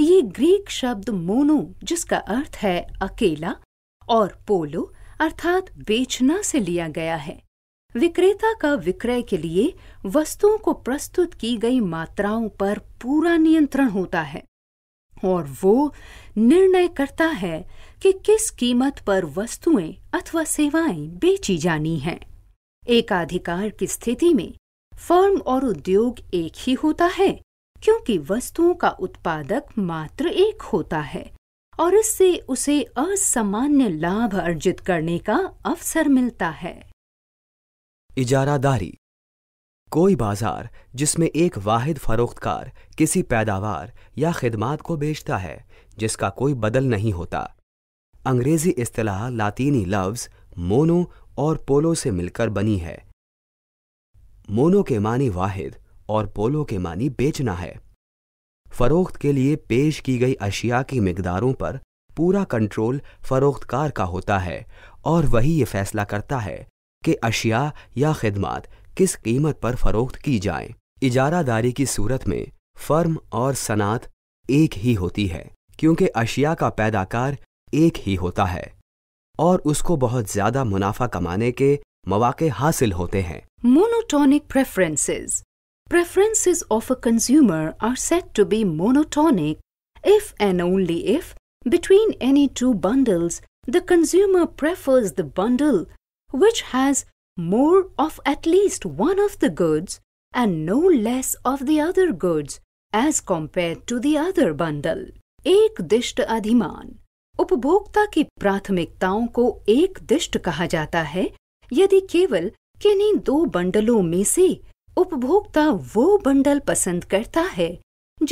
ये ग्रीक शब्द मोनो जिसका अर्थ है अकेला और पोलो अर्थात बेचना से लिया गया है विक्रेता का विक्रय के लिए वस्तुओं को प्रस्तुत की गई मात्राओं पर पूरा नियंत्रण होता है और वो निर्णय करता है कि किस कीमत पर वस्तुएं अथवा सेवाएं बेची जानी हैं। एकाधिकार की स्थिति में फर्म और उद्योग एक ही होता है क्योंकि वस्तुओं का उत्पादक मात्र एक होता है और इससे उसे असामान्य लाभ अर्जित करने का अवसर मिलता है इजारादारी कोई बाजार जिसमें एक वाहिद फरोख्तकार किसी पैदावार या खिदमात को बेचता है जिसका कोई बदल नहीं होता अंग्रेजी अतलाह लातीनी लफ्ज़ मोनो और पोलो से मिलकर बनी है मोनो के मानी वाहिद और पोलो के मानी बेचना है फरोख्त के लिए पेश की गई अशिया की मकदारों पर पूरा कंट्रोल फरोख्तकार का होता है और वही ये फैसला करता है कि अशिया या खदमात किस कीमत पर फरोख्त की जाए इजारादारी की सूरत में फर्म और सनात एक ही होती है क्योंकि अशिया का पैदाकार एक ही होता है और उसको बहुत ज्यादा मुनाफा कमाने के मौाक़े हासिल होते हैं monotonic preferences Preferences of a consumer are said to be monotonic if and only if between any two bundles the consumer prefers the bundle which has more of at least one of the goods and no less of the other goods as compared to the other bundle. एक दिष्ट अधिमान उपभोक्ता की प्राथमिकताओं को एक दिष्ट कहा जाता है यदि केवल किन्हीं दो बंडलों में से उपभोक्ता वो बंडल पसंद करता है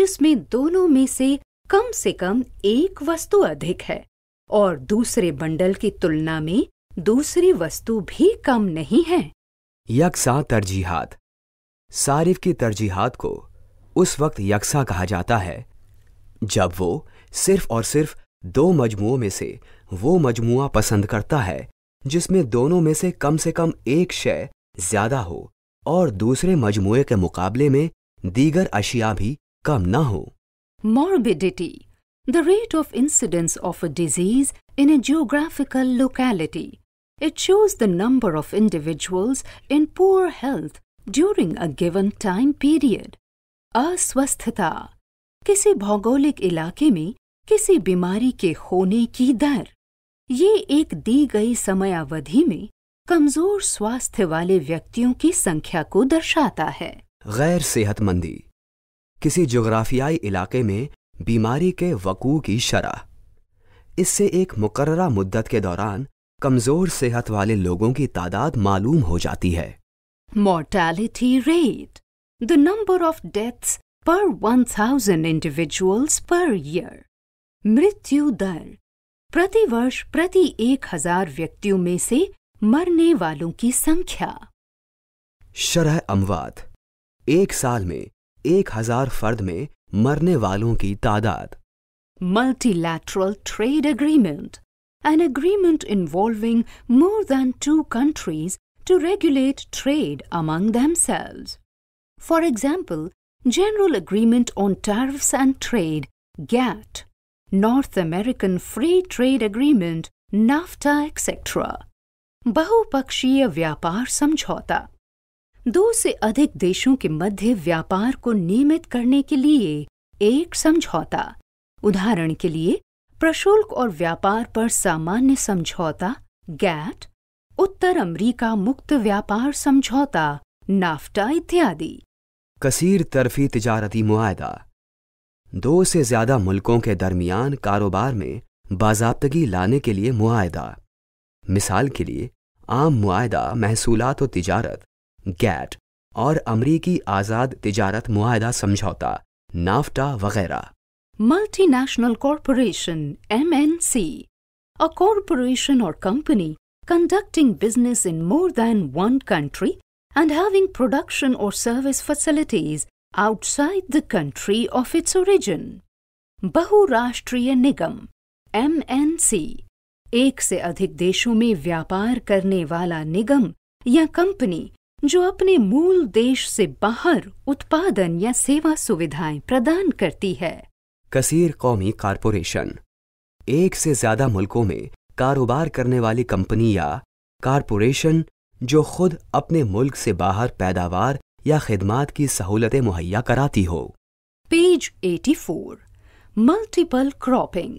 जिसमें दोनों में से कम से कम एक वस्तु अधिक है और दूसरे बंडल की तुलना में दूसरी वस्तु भी कम नहीं है यकसा तरजीहात सारिफ की तरजीहात को उस वक्त यकसा कहा जाता है जब वो सिर्फ और सिर्फ दो मजमुओं में से वो मजमुआ पसंद करता है जिसमें दोनों में से कम से कम एक शय ज्यादा हो और दूसरे मजमुए के मुकाबले में दीगर अशिया भी कम ना हो morbidity the rate of incidence of a disease in a geographical locality It shows the number of individuals in poor health during a given time period. अस्वस्थता किसी भौगोलिक इलाके में किसी बीमारी के होने की दर ये एक दी गई समयावधि में कमजोर स्वास्थ्य वाले व्यक्तियों की संख्या को दर्शाता है गैर सेहतमंदी किसी जोग्राफियाई इलाके में बीमारी के वकू की शरह इससे एक मुकर्रा मुद्दत के दौरान कमजोर सेहत वाले लोगों की तादाद मालूम हो जाती है mortality rate the number of deaths per 1000 individuals per year मृत्यु दर प्रति वर्ष प्रति एक हजार व्यक्तियों में से मरने वालों की संख्या शरह अमवात एक साल में एक हजार फर्द में मरने वालों की तादाद multilateral trade agreement an agreement involving more than two countries to regulate trade among themselves. For example, General Agreement on Tariffs and Trade, GATT, North American Free Trade Agreement, NAFTA, etc. बहुपक्षीय व्यापार समझौता दो से अधिक देशों के मध्य व्यापार को नियमित करने के लिए एक समझौता उदाहरण के लिए प्रशुल्क और व्यापार पर सामान्य समझौता गैट उत्तर अमरीका मुक्त व्यापार समझौता नाफ्टा इत्यादि कसीर तरफी तजारती माहा दो से ज्यादा मुल्कों के दरमियान कारोबार में बाजाबतगी लाने के लिए माहा मिसाल के लिए आम मुआदा महसूलत और तजारत गैट और अमरीकी आज़ाद तजारत माहा समझौता नाफ्टा वगैरह Multinational Corporation MNC A corporation or company conducting business in more than one country and having production or service facilities outside the country of its origin. Bahurashtriya Nigam MNC एक से अधिक देशों में व्यापार करने वाला निगम या कंपनी जो अपने मूल देश से बाहर उत्पादन या सेवा सुविधाएं प्रदान करती है कसीर कौमी कारपोरेशन एक से ज्यादा मुल्कों में कारोबार करने वाली कंपनी या कारपोरेशन जो खुद अपने मुल्क से बाहर पैदावार या खिदमात की सहूलतें मुहैया कराती हो page 84 multiple cropping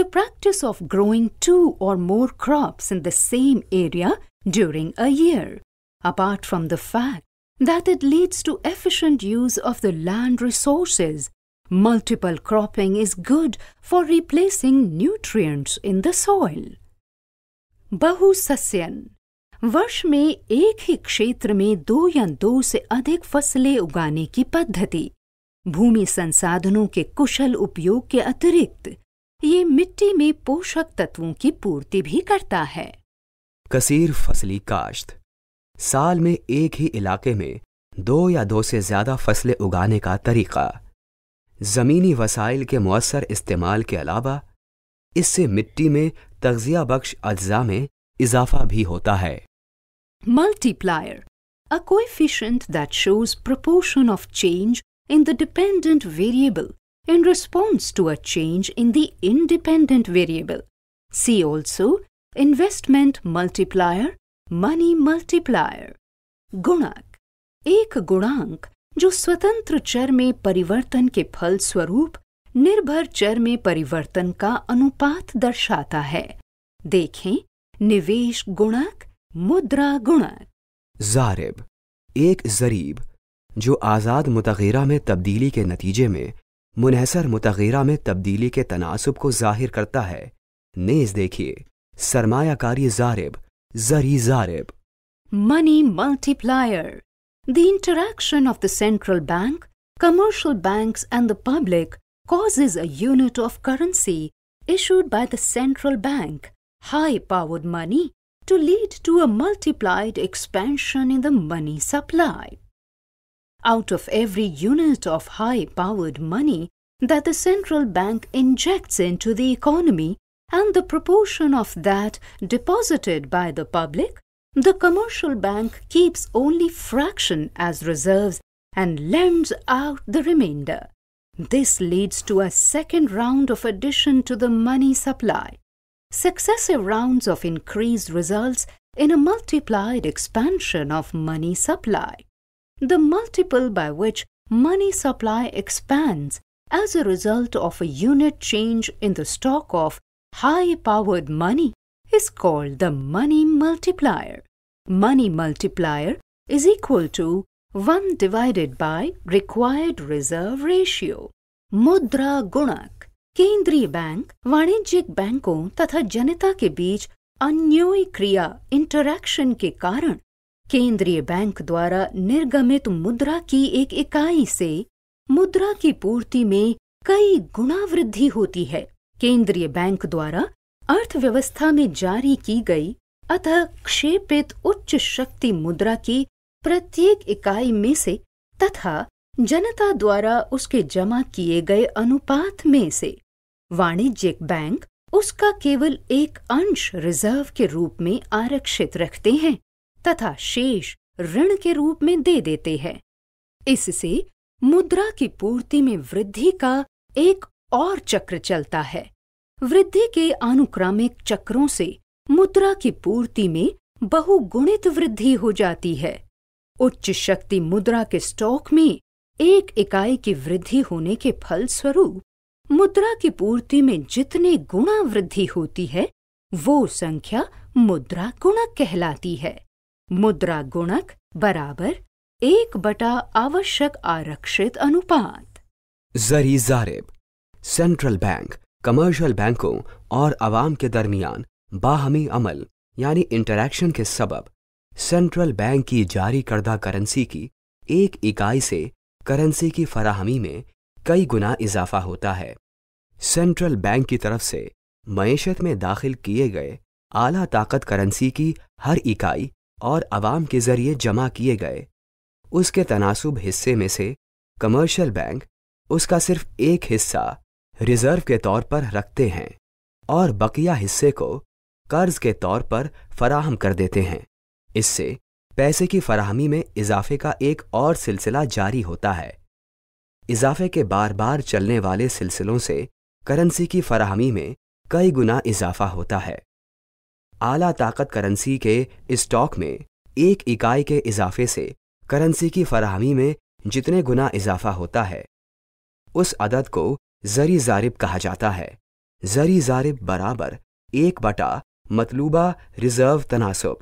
the practice of growing two or more crop in the same area during a year apart from the fact that it leads to efficient use of the land resources Multiple cropping is good for replacing nutrients in the soil. बहुसस्यन वर्ष में एक ही क्षेत्र में दो या दो से अधिक फसलें उगाने की पद्धति भूमि संसाधनों के कुशल उपयोग के अतिरिक्त ये मिट्टी में पोषक तत्वों की पूर्ति भी करता है कसीर फसली काश्त साल में एक ही इलाके में दो या दो से ज्यादा फसलें उगाने का तरीका जमीनी वसाइल के मौसर इस्तेमाल के अलावा इससे मिट्टी में तगजिया बख्श अज्जा में इजाफा भी होता है multiplier a coefficient that shows proportion of change in the dependent variable in response to a change in the independent variable see also investment multiplier money multiplier गुणक एक गुणांक जो स्वतंत्र चर में परिवर्तन के फल स्वरूप निर्भर चर में परिवर्तन का अनुपात दर्शाता है देखें निवेश गुणक मुद्रा गुणक जारिब एक जरीब जो आज़ाद मुतगेरा में तब्दीली के नतीजे में मुनहसर मुतगेरा में तब्दीली के तनासब को जाहिर करता है नेज देखिए सरमायाकारी जारिब जरी जारिब money multiplier The interaction of the central bank, commercial banks and the public causes a unit of currency issued by the central bank, high-powered money, to lead to a multiplied expansion in the money supply. Out of every unit of high-powered money that the central bank injects into the economy and the proportion of that deposited by the public, the commercial bank keeps only fraction as reserves and lends out the remainder. This leads to a second round of addition to the money supply. Successive rounds of increase results in a multiplied expansion of money supply. The multiple by which money supply expands as a result of a unit change in the stock of high-powered money is called the money multiplier. money multiplier is equal to 1 divided by required reserve ratio. मुद्रा गुणक केंद्रीय bank वाणिज्यिक बैंकों तथा जनता के बीच अन्योय क्रिया interaction के कारण केंद्रीय बैंक द्वारा निर्गमित मुद्रा की एक इकाई से मुद्रा की पूर्ति में कई गुणा वृद्धि होती है केंद्रीय बैंक द्वारा अर्थव्यवस्था में जारी की गई अतः क्षेपित उच्च शक्ति मुद्रा की प्रत्येक इकाई में से तथा जनता द्वारा उसके जमा किए गए अनुपात में से वाणिज्यिक बैंक उसका केवल एक अंश रिजर्व के रूप में आरक्षित रखते हैं तथा शेष ऋण के रूप में दे देते हैं इससे मुद्रा की पूर्ति में वृद्धि का एक और चक्र चलता है वृद्धि के आनुक्रामिक चक्रों से मुद्रा की पूर्ति में बहुगुणित वृद्धि हो जाती है उच्च शक्ति मुद्रा के स्टॉक में एक इकाई की वृद्धि होने के फल स्वरूप मुद्रा की पूर्ति में जितने गुणा वृद्धि होती है वो संख्या मुद्रा गुणक कहलाती है मुद्रा गुणक बराबर एक बटा आवश्यक आरक्षित अनुपात जरी जारेब सेंट्रल बैंक कमर्शियल बैंकों और आवाम के दरमियान बाहमी अमल यानी इंटरैक्शन के सबब सेंट्रल बैंक की जारी करदा करेंसी की एक इकाई से करेंसी की फराहमी में कई गुना इजाफा होता है सेंट्रल बैंक की तरफ से मीशत में दाखिल किए गए आला ताकत करेंसी की हर इकाई और आवाम के ज़रिए जमा किए गए उसके तनासुब हिस्से में से कमर्शियल बैंक उसका सिर्फ एक हिस्सा रिज़र्व के तौर पर रखते हैं और बकिया हिस्से को कर्ज के तौर पर फराहम कर देते हैं इससे पैसे की फराहमी में इजाफे का एक और सिलसिला जारी होता है इजाफे के बार बार चलने वाले सिलसिलों से करेंसी की फराहमी में कई गुना इजाफा होता है आला ताकत करेंसी के स्टॉक में एक इकाई के इजाफे से करेंसी की फराहमी में जितने गुना इजाफा होता है उस अदद को जरी जारिब कहा जाता है जरी जारिब बराबर एक बटा Matluba Reserve तनासब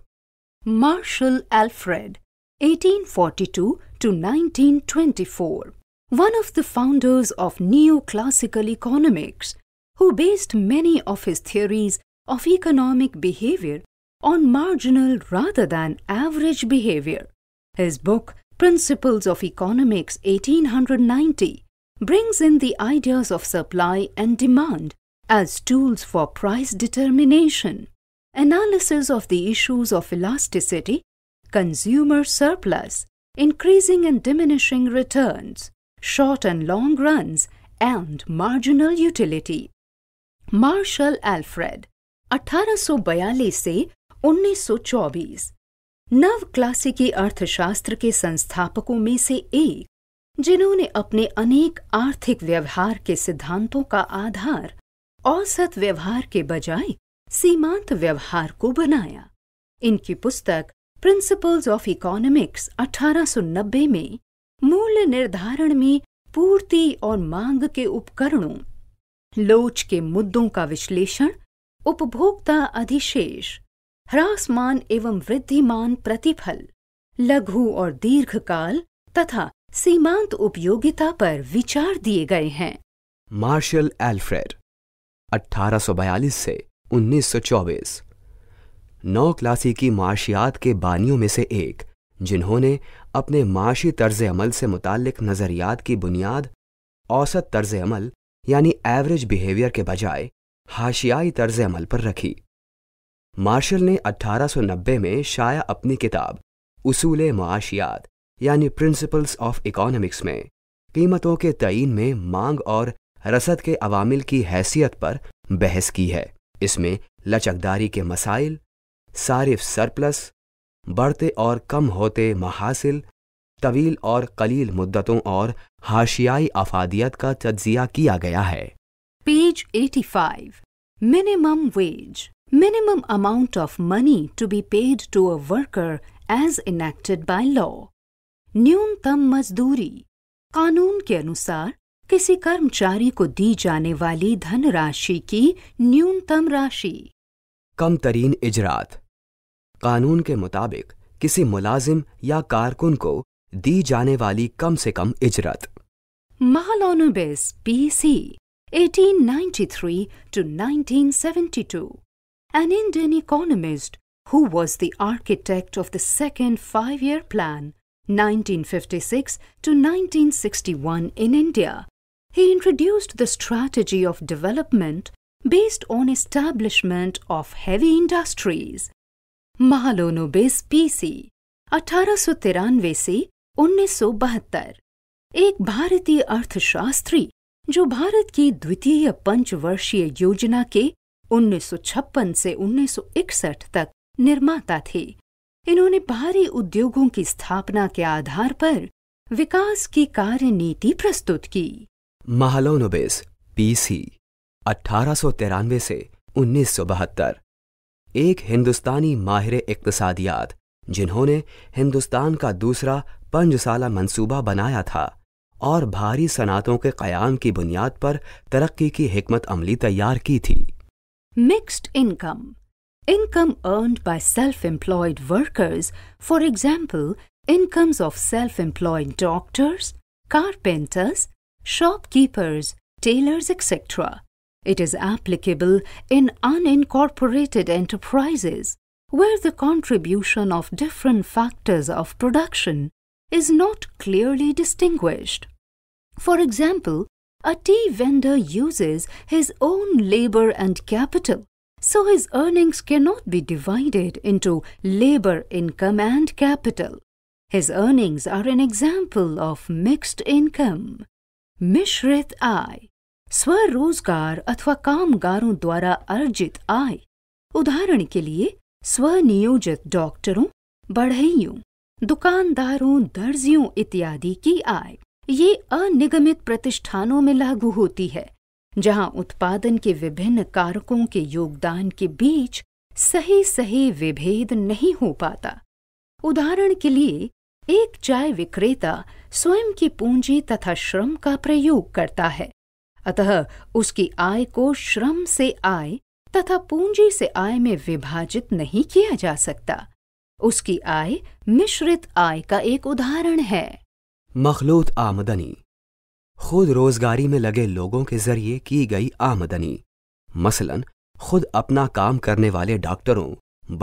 Marshall Alfred, 1842 to 1924, one of the founders of neoclassical economics, who based many of his theories of economic behavior on marginal rather than average behavior. His book, Principles of Economics 1890, brings in the ideas of supply and demand as tools for price determination analysis of the issues of elasticity, consumer surplus, increasing and diminishing returns, short and long runs, and marginal utility. Marshall Alfred, 1842 से 1924 नव क्लासिकी अर्थशास्त्र के संस्थापकों में से एक जिन्होंने अपने अनेक आर्थिक व्यवहार के सिद्धांतों का आधार औसत व्यवहार के बजाय सीमांत व्यवहार को बनाया इनकी पुस्तक प्रिंसिपल्स ऑफ इकोनॉमिक्स 1890 में मूल्य निर्धारण में पूर्ति और मांग के उपकरणों लोच के मुद्दों का विश्लेषण उपभोक्ता अधिशेष ह्रासमान एवं वृद्धिमान प्रतिफल लघु और दीर्घकाल तथा सीमांत उपयोगिता पर विचार दिए गए हैं मार्शल एल्फ्रेड 1842 से 1924 नौ क्लासिकी माशियात के बानियों में से एक जिन्होंने अपने माशी तर्ज अमल से मुतक नज़रियात की बुनियाद औसत तर्ज अमल यानी एवरेज बिहेवियर के बजाय हाशियाई तर्ज अमल पर रखी मार्शल ने 1890 में शाया अपनी किताब उसूल माशियात यानी प्रिंसिपल्स ऑफ इकोनॉमिक्स में कीमतों के तयन में मांग और रसद के अवामिल की हैसियत पर बहस की है इसमें लचकदारी के मसाइल सारिफ सरप्लस बढ़ते और कम होते महासिल तवील और कलील मुद्दतों और हाशियाई अफादियत का तजिया किया गया है page 85 minimum wage minimum amount of money to be paid to a worker as enacted by law न्यूनतम मजदूरी कानून के अनुसार किसी कर्मचारी को दी जाने वाली धनराशि की न्यूनतम राशि कम तरीन इजरात कानून के मुताबिक किसी मुलाजिम या कारकुन को दी जाने वाली कम से कम इजरत P C eighteen BC three to nineteen two an Indian economist who was the architect of the second five year plan nineteen fifty six to nineteen sixty one in India he introduced the strategy of development based on establishment of heavy industries. Mahalanobis PC 1893 से 1972 एक भारतीय अर्थशास्त्री जो भारत की द्वितीय पंचवर्षीय योजना के 1956 से 1961 तक निर्माता थे इन्होंने भारी उद्योगों की स्थापना के आधार पर विकास की कार्यनीति प्रस्तुत की पी पीसी अट्ठारह से उन्नीस एक हिंदुस्तानी माहिर इकतसादियात जिन्होंने हिंदुस्तान का दूसरा पंजसाला मंसूबा बनाया था और भारी सनातों के क़याम की बुनियाद पर तरक्की की हमत अमली तैयार की थी mixed income income earn by self employed workers for example incomes of self employed doctors carpenters shopkeepers, tailors, etc. It is applicable in unincorporated enterprises where the contribution of different factors of production is not clearly distinguished. For example, a tea vendor uses his own labor and capital, so his earnings cannot be divided into labor income and capital. His earnings are an example of mixed income. मिश्रित आय स्वरोजगार अथवा कामगारों द्वारा अर्जित आय उदाहरण के लिए स्वनियोजित डॉक्टरों बढ़इयों दुकानदारों दर्जियों इत्यादि की आय ये अनिगमित प्रतिष्ठानों में लागू होती है जहां उत्पादन के विभिन्न कारकों के योगदान के बीच सही सही विभेद नहीं हो पाता उदाहरण के लिए एक चाय विक्रेता स्वयं की पूंजी तथा श्रम का प्रयोग करता है अतः उसकी आय को श्रम से आय तथा पूंजी से आय में विभाजित नहीं किया जा सकता उसकी आय मिश्रित आय का एक उदाहरण है मखलूत आमदनी खुद रोजगारी में लगे लोगों के जरिए की गई आमदनी मसलन खुद अपना काम करने वाले डॉक्टरों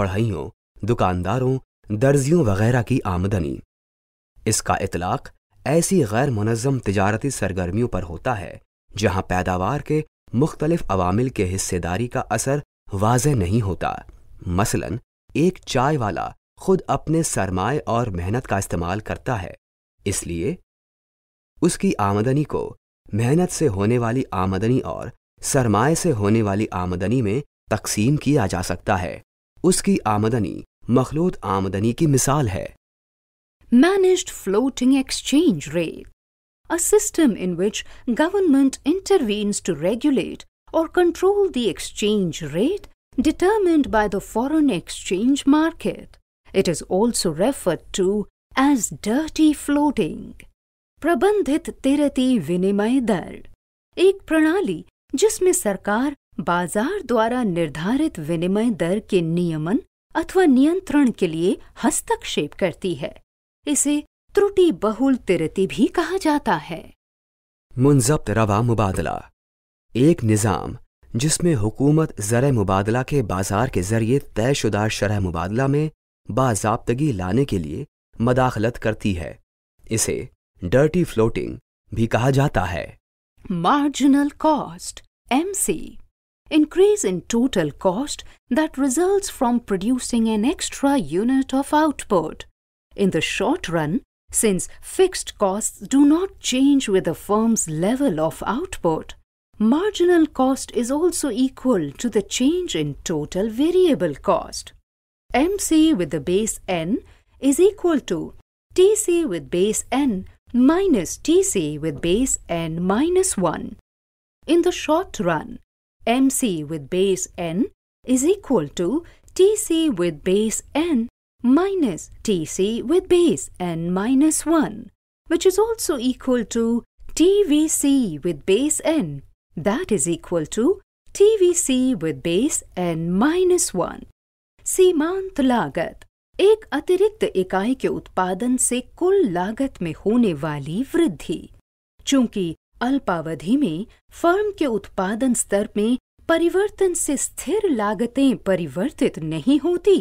बढ़इयों दुकानदारों दर्जियों वगैरह की आमदनी इसका इतलाक ऐसी गैर मुनम तजारती सरगर्मियों पर होता है जहां पैदावार के मुख्तलिफ अवामिल के हिस्सेदारी का असर वाज नहीं होता मसलन एक चाय वाला खुद अपने सरमाए और मेहनत का इस्तेमाल करता है इसलिए उसकी आमदनी को मेहनत से होने वाली आमदनी और सरमाए से होने वाली आमदनी में तकसीम किया जा सकता है उसकी आमदनी मखलूत आमदनी की मिसाल है managed floating exchange rate, a system in which government intervenes to regulate or control the exchange rate determined by the foreign exchange market. It is also referred to as dirty floating. Prabandhit Tirati Vinimay Dar Ek pranali jisme sarkar बाजार द्वारा निर्धारित विनिमय दर के नियमन अथवा नियंत्रण के लिए हस्तक्षेप करती है इसे त्रुटि बहुल तिरती भी कहा जाता है मुंजब्त रवा मुबादला एक निज़ाम जिसमें हुकूमत ज़र मुबादला के बाजार के ज़रिए तयशुदा शरह मुबादला में बाजाबतगी लाने के लिए मदाखलत करती है इसे डर्टी फ्लोटिंग भी कहा जाता है marginal cost M C increase in total cost that result from producing an extra unit of output In the short run, since fixed costs do not change with the firm's level of output, marginal cost is also equal to the change in total variable cost. MC with the base N is equal to TC with base N minus TC with base N minus 1. In the short run, MC with base N is equal to TC with base N minus TC with base n minus 1, which is also equal to TVC with base n. That is equal to TVC with base n minus 1. सीमांत लागत एक अतिरिक्त इकाई के उत्पादन से कुल लागत में होने वाली वृद्धि चूंकि अल्पावधि में फर्म के उत्पादन स्तर में परिवर्तन से स्थिर लागतें परिवर्तित नहीं होती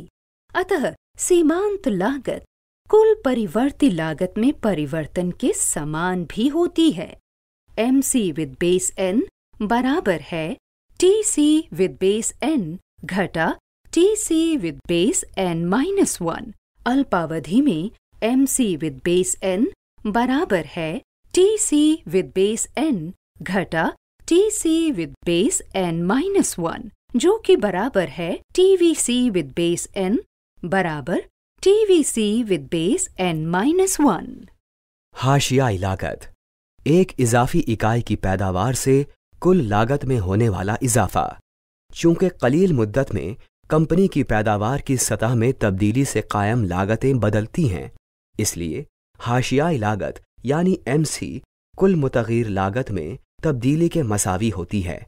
अतः सीमांत लागत कुल परिवर्ती लागत में परिवर्तन के समान भी होती है M C with base N बराबर है T C with base N घटा T C with base N minus one अल्पावधि में M C with base N बराबर है T C with base N घटा T C with base N minus one जो कि बराबर है T V C with base N बराबर TVC with base N minus one हाशियाई लागत एक इजाफी इकाई की पैदावार से कुल लागत में होने वाला इजाफा चूंकि कलील मुद्दत में कंपनी की पैदावार की सतह में तब्दीली से कायम लागतें बदलती हैं इसलिए हाशियाई लागत यानी एम सी कुल मुतगीर लागत में तब्दीली के मसावी होती है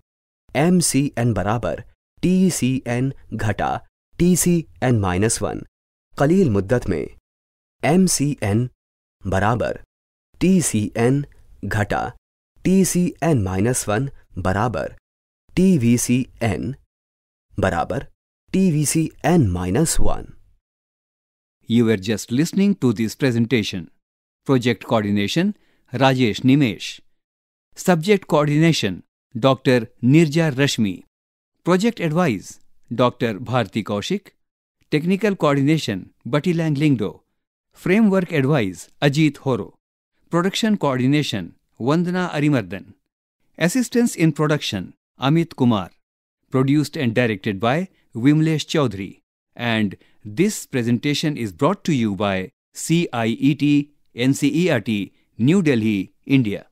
एम सी एन बराबर टी सी एन घटा T C N minus one कलील मुद्दत में एम सी एन बराबर टी सी एन घटा T C N minus one बराबर टी वी सी एन बराबर T V C N minus one you are just listening to this presentation project coordination Rajesh Nimesh subject coordination doctor Neerja Rashmi project advise Dr. Bharti Kaushik. Technical coordination, Bati Lang Lingdo. Framework advice, Ajit Horo. Production coordination, Vandana Arimardhan. Assistance in production, Amit Kumar. Produced and directed by Vimlesh Chaudhary. And this presentation is brought to you by CIET NCERT, New Delhi, India.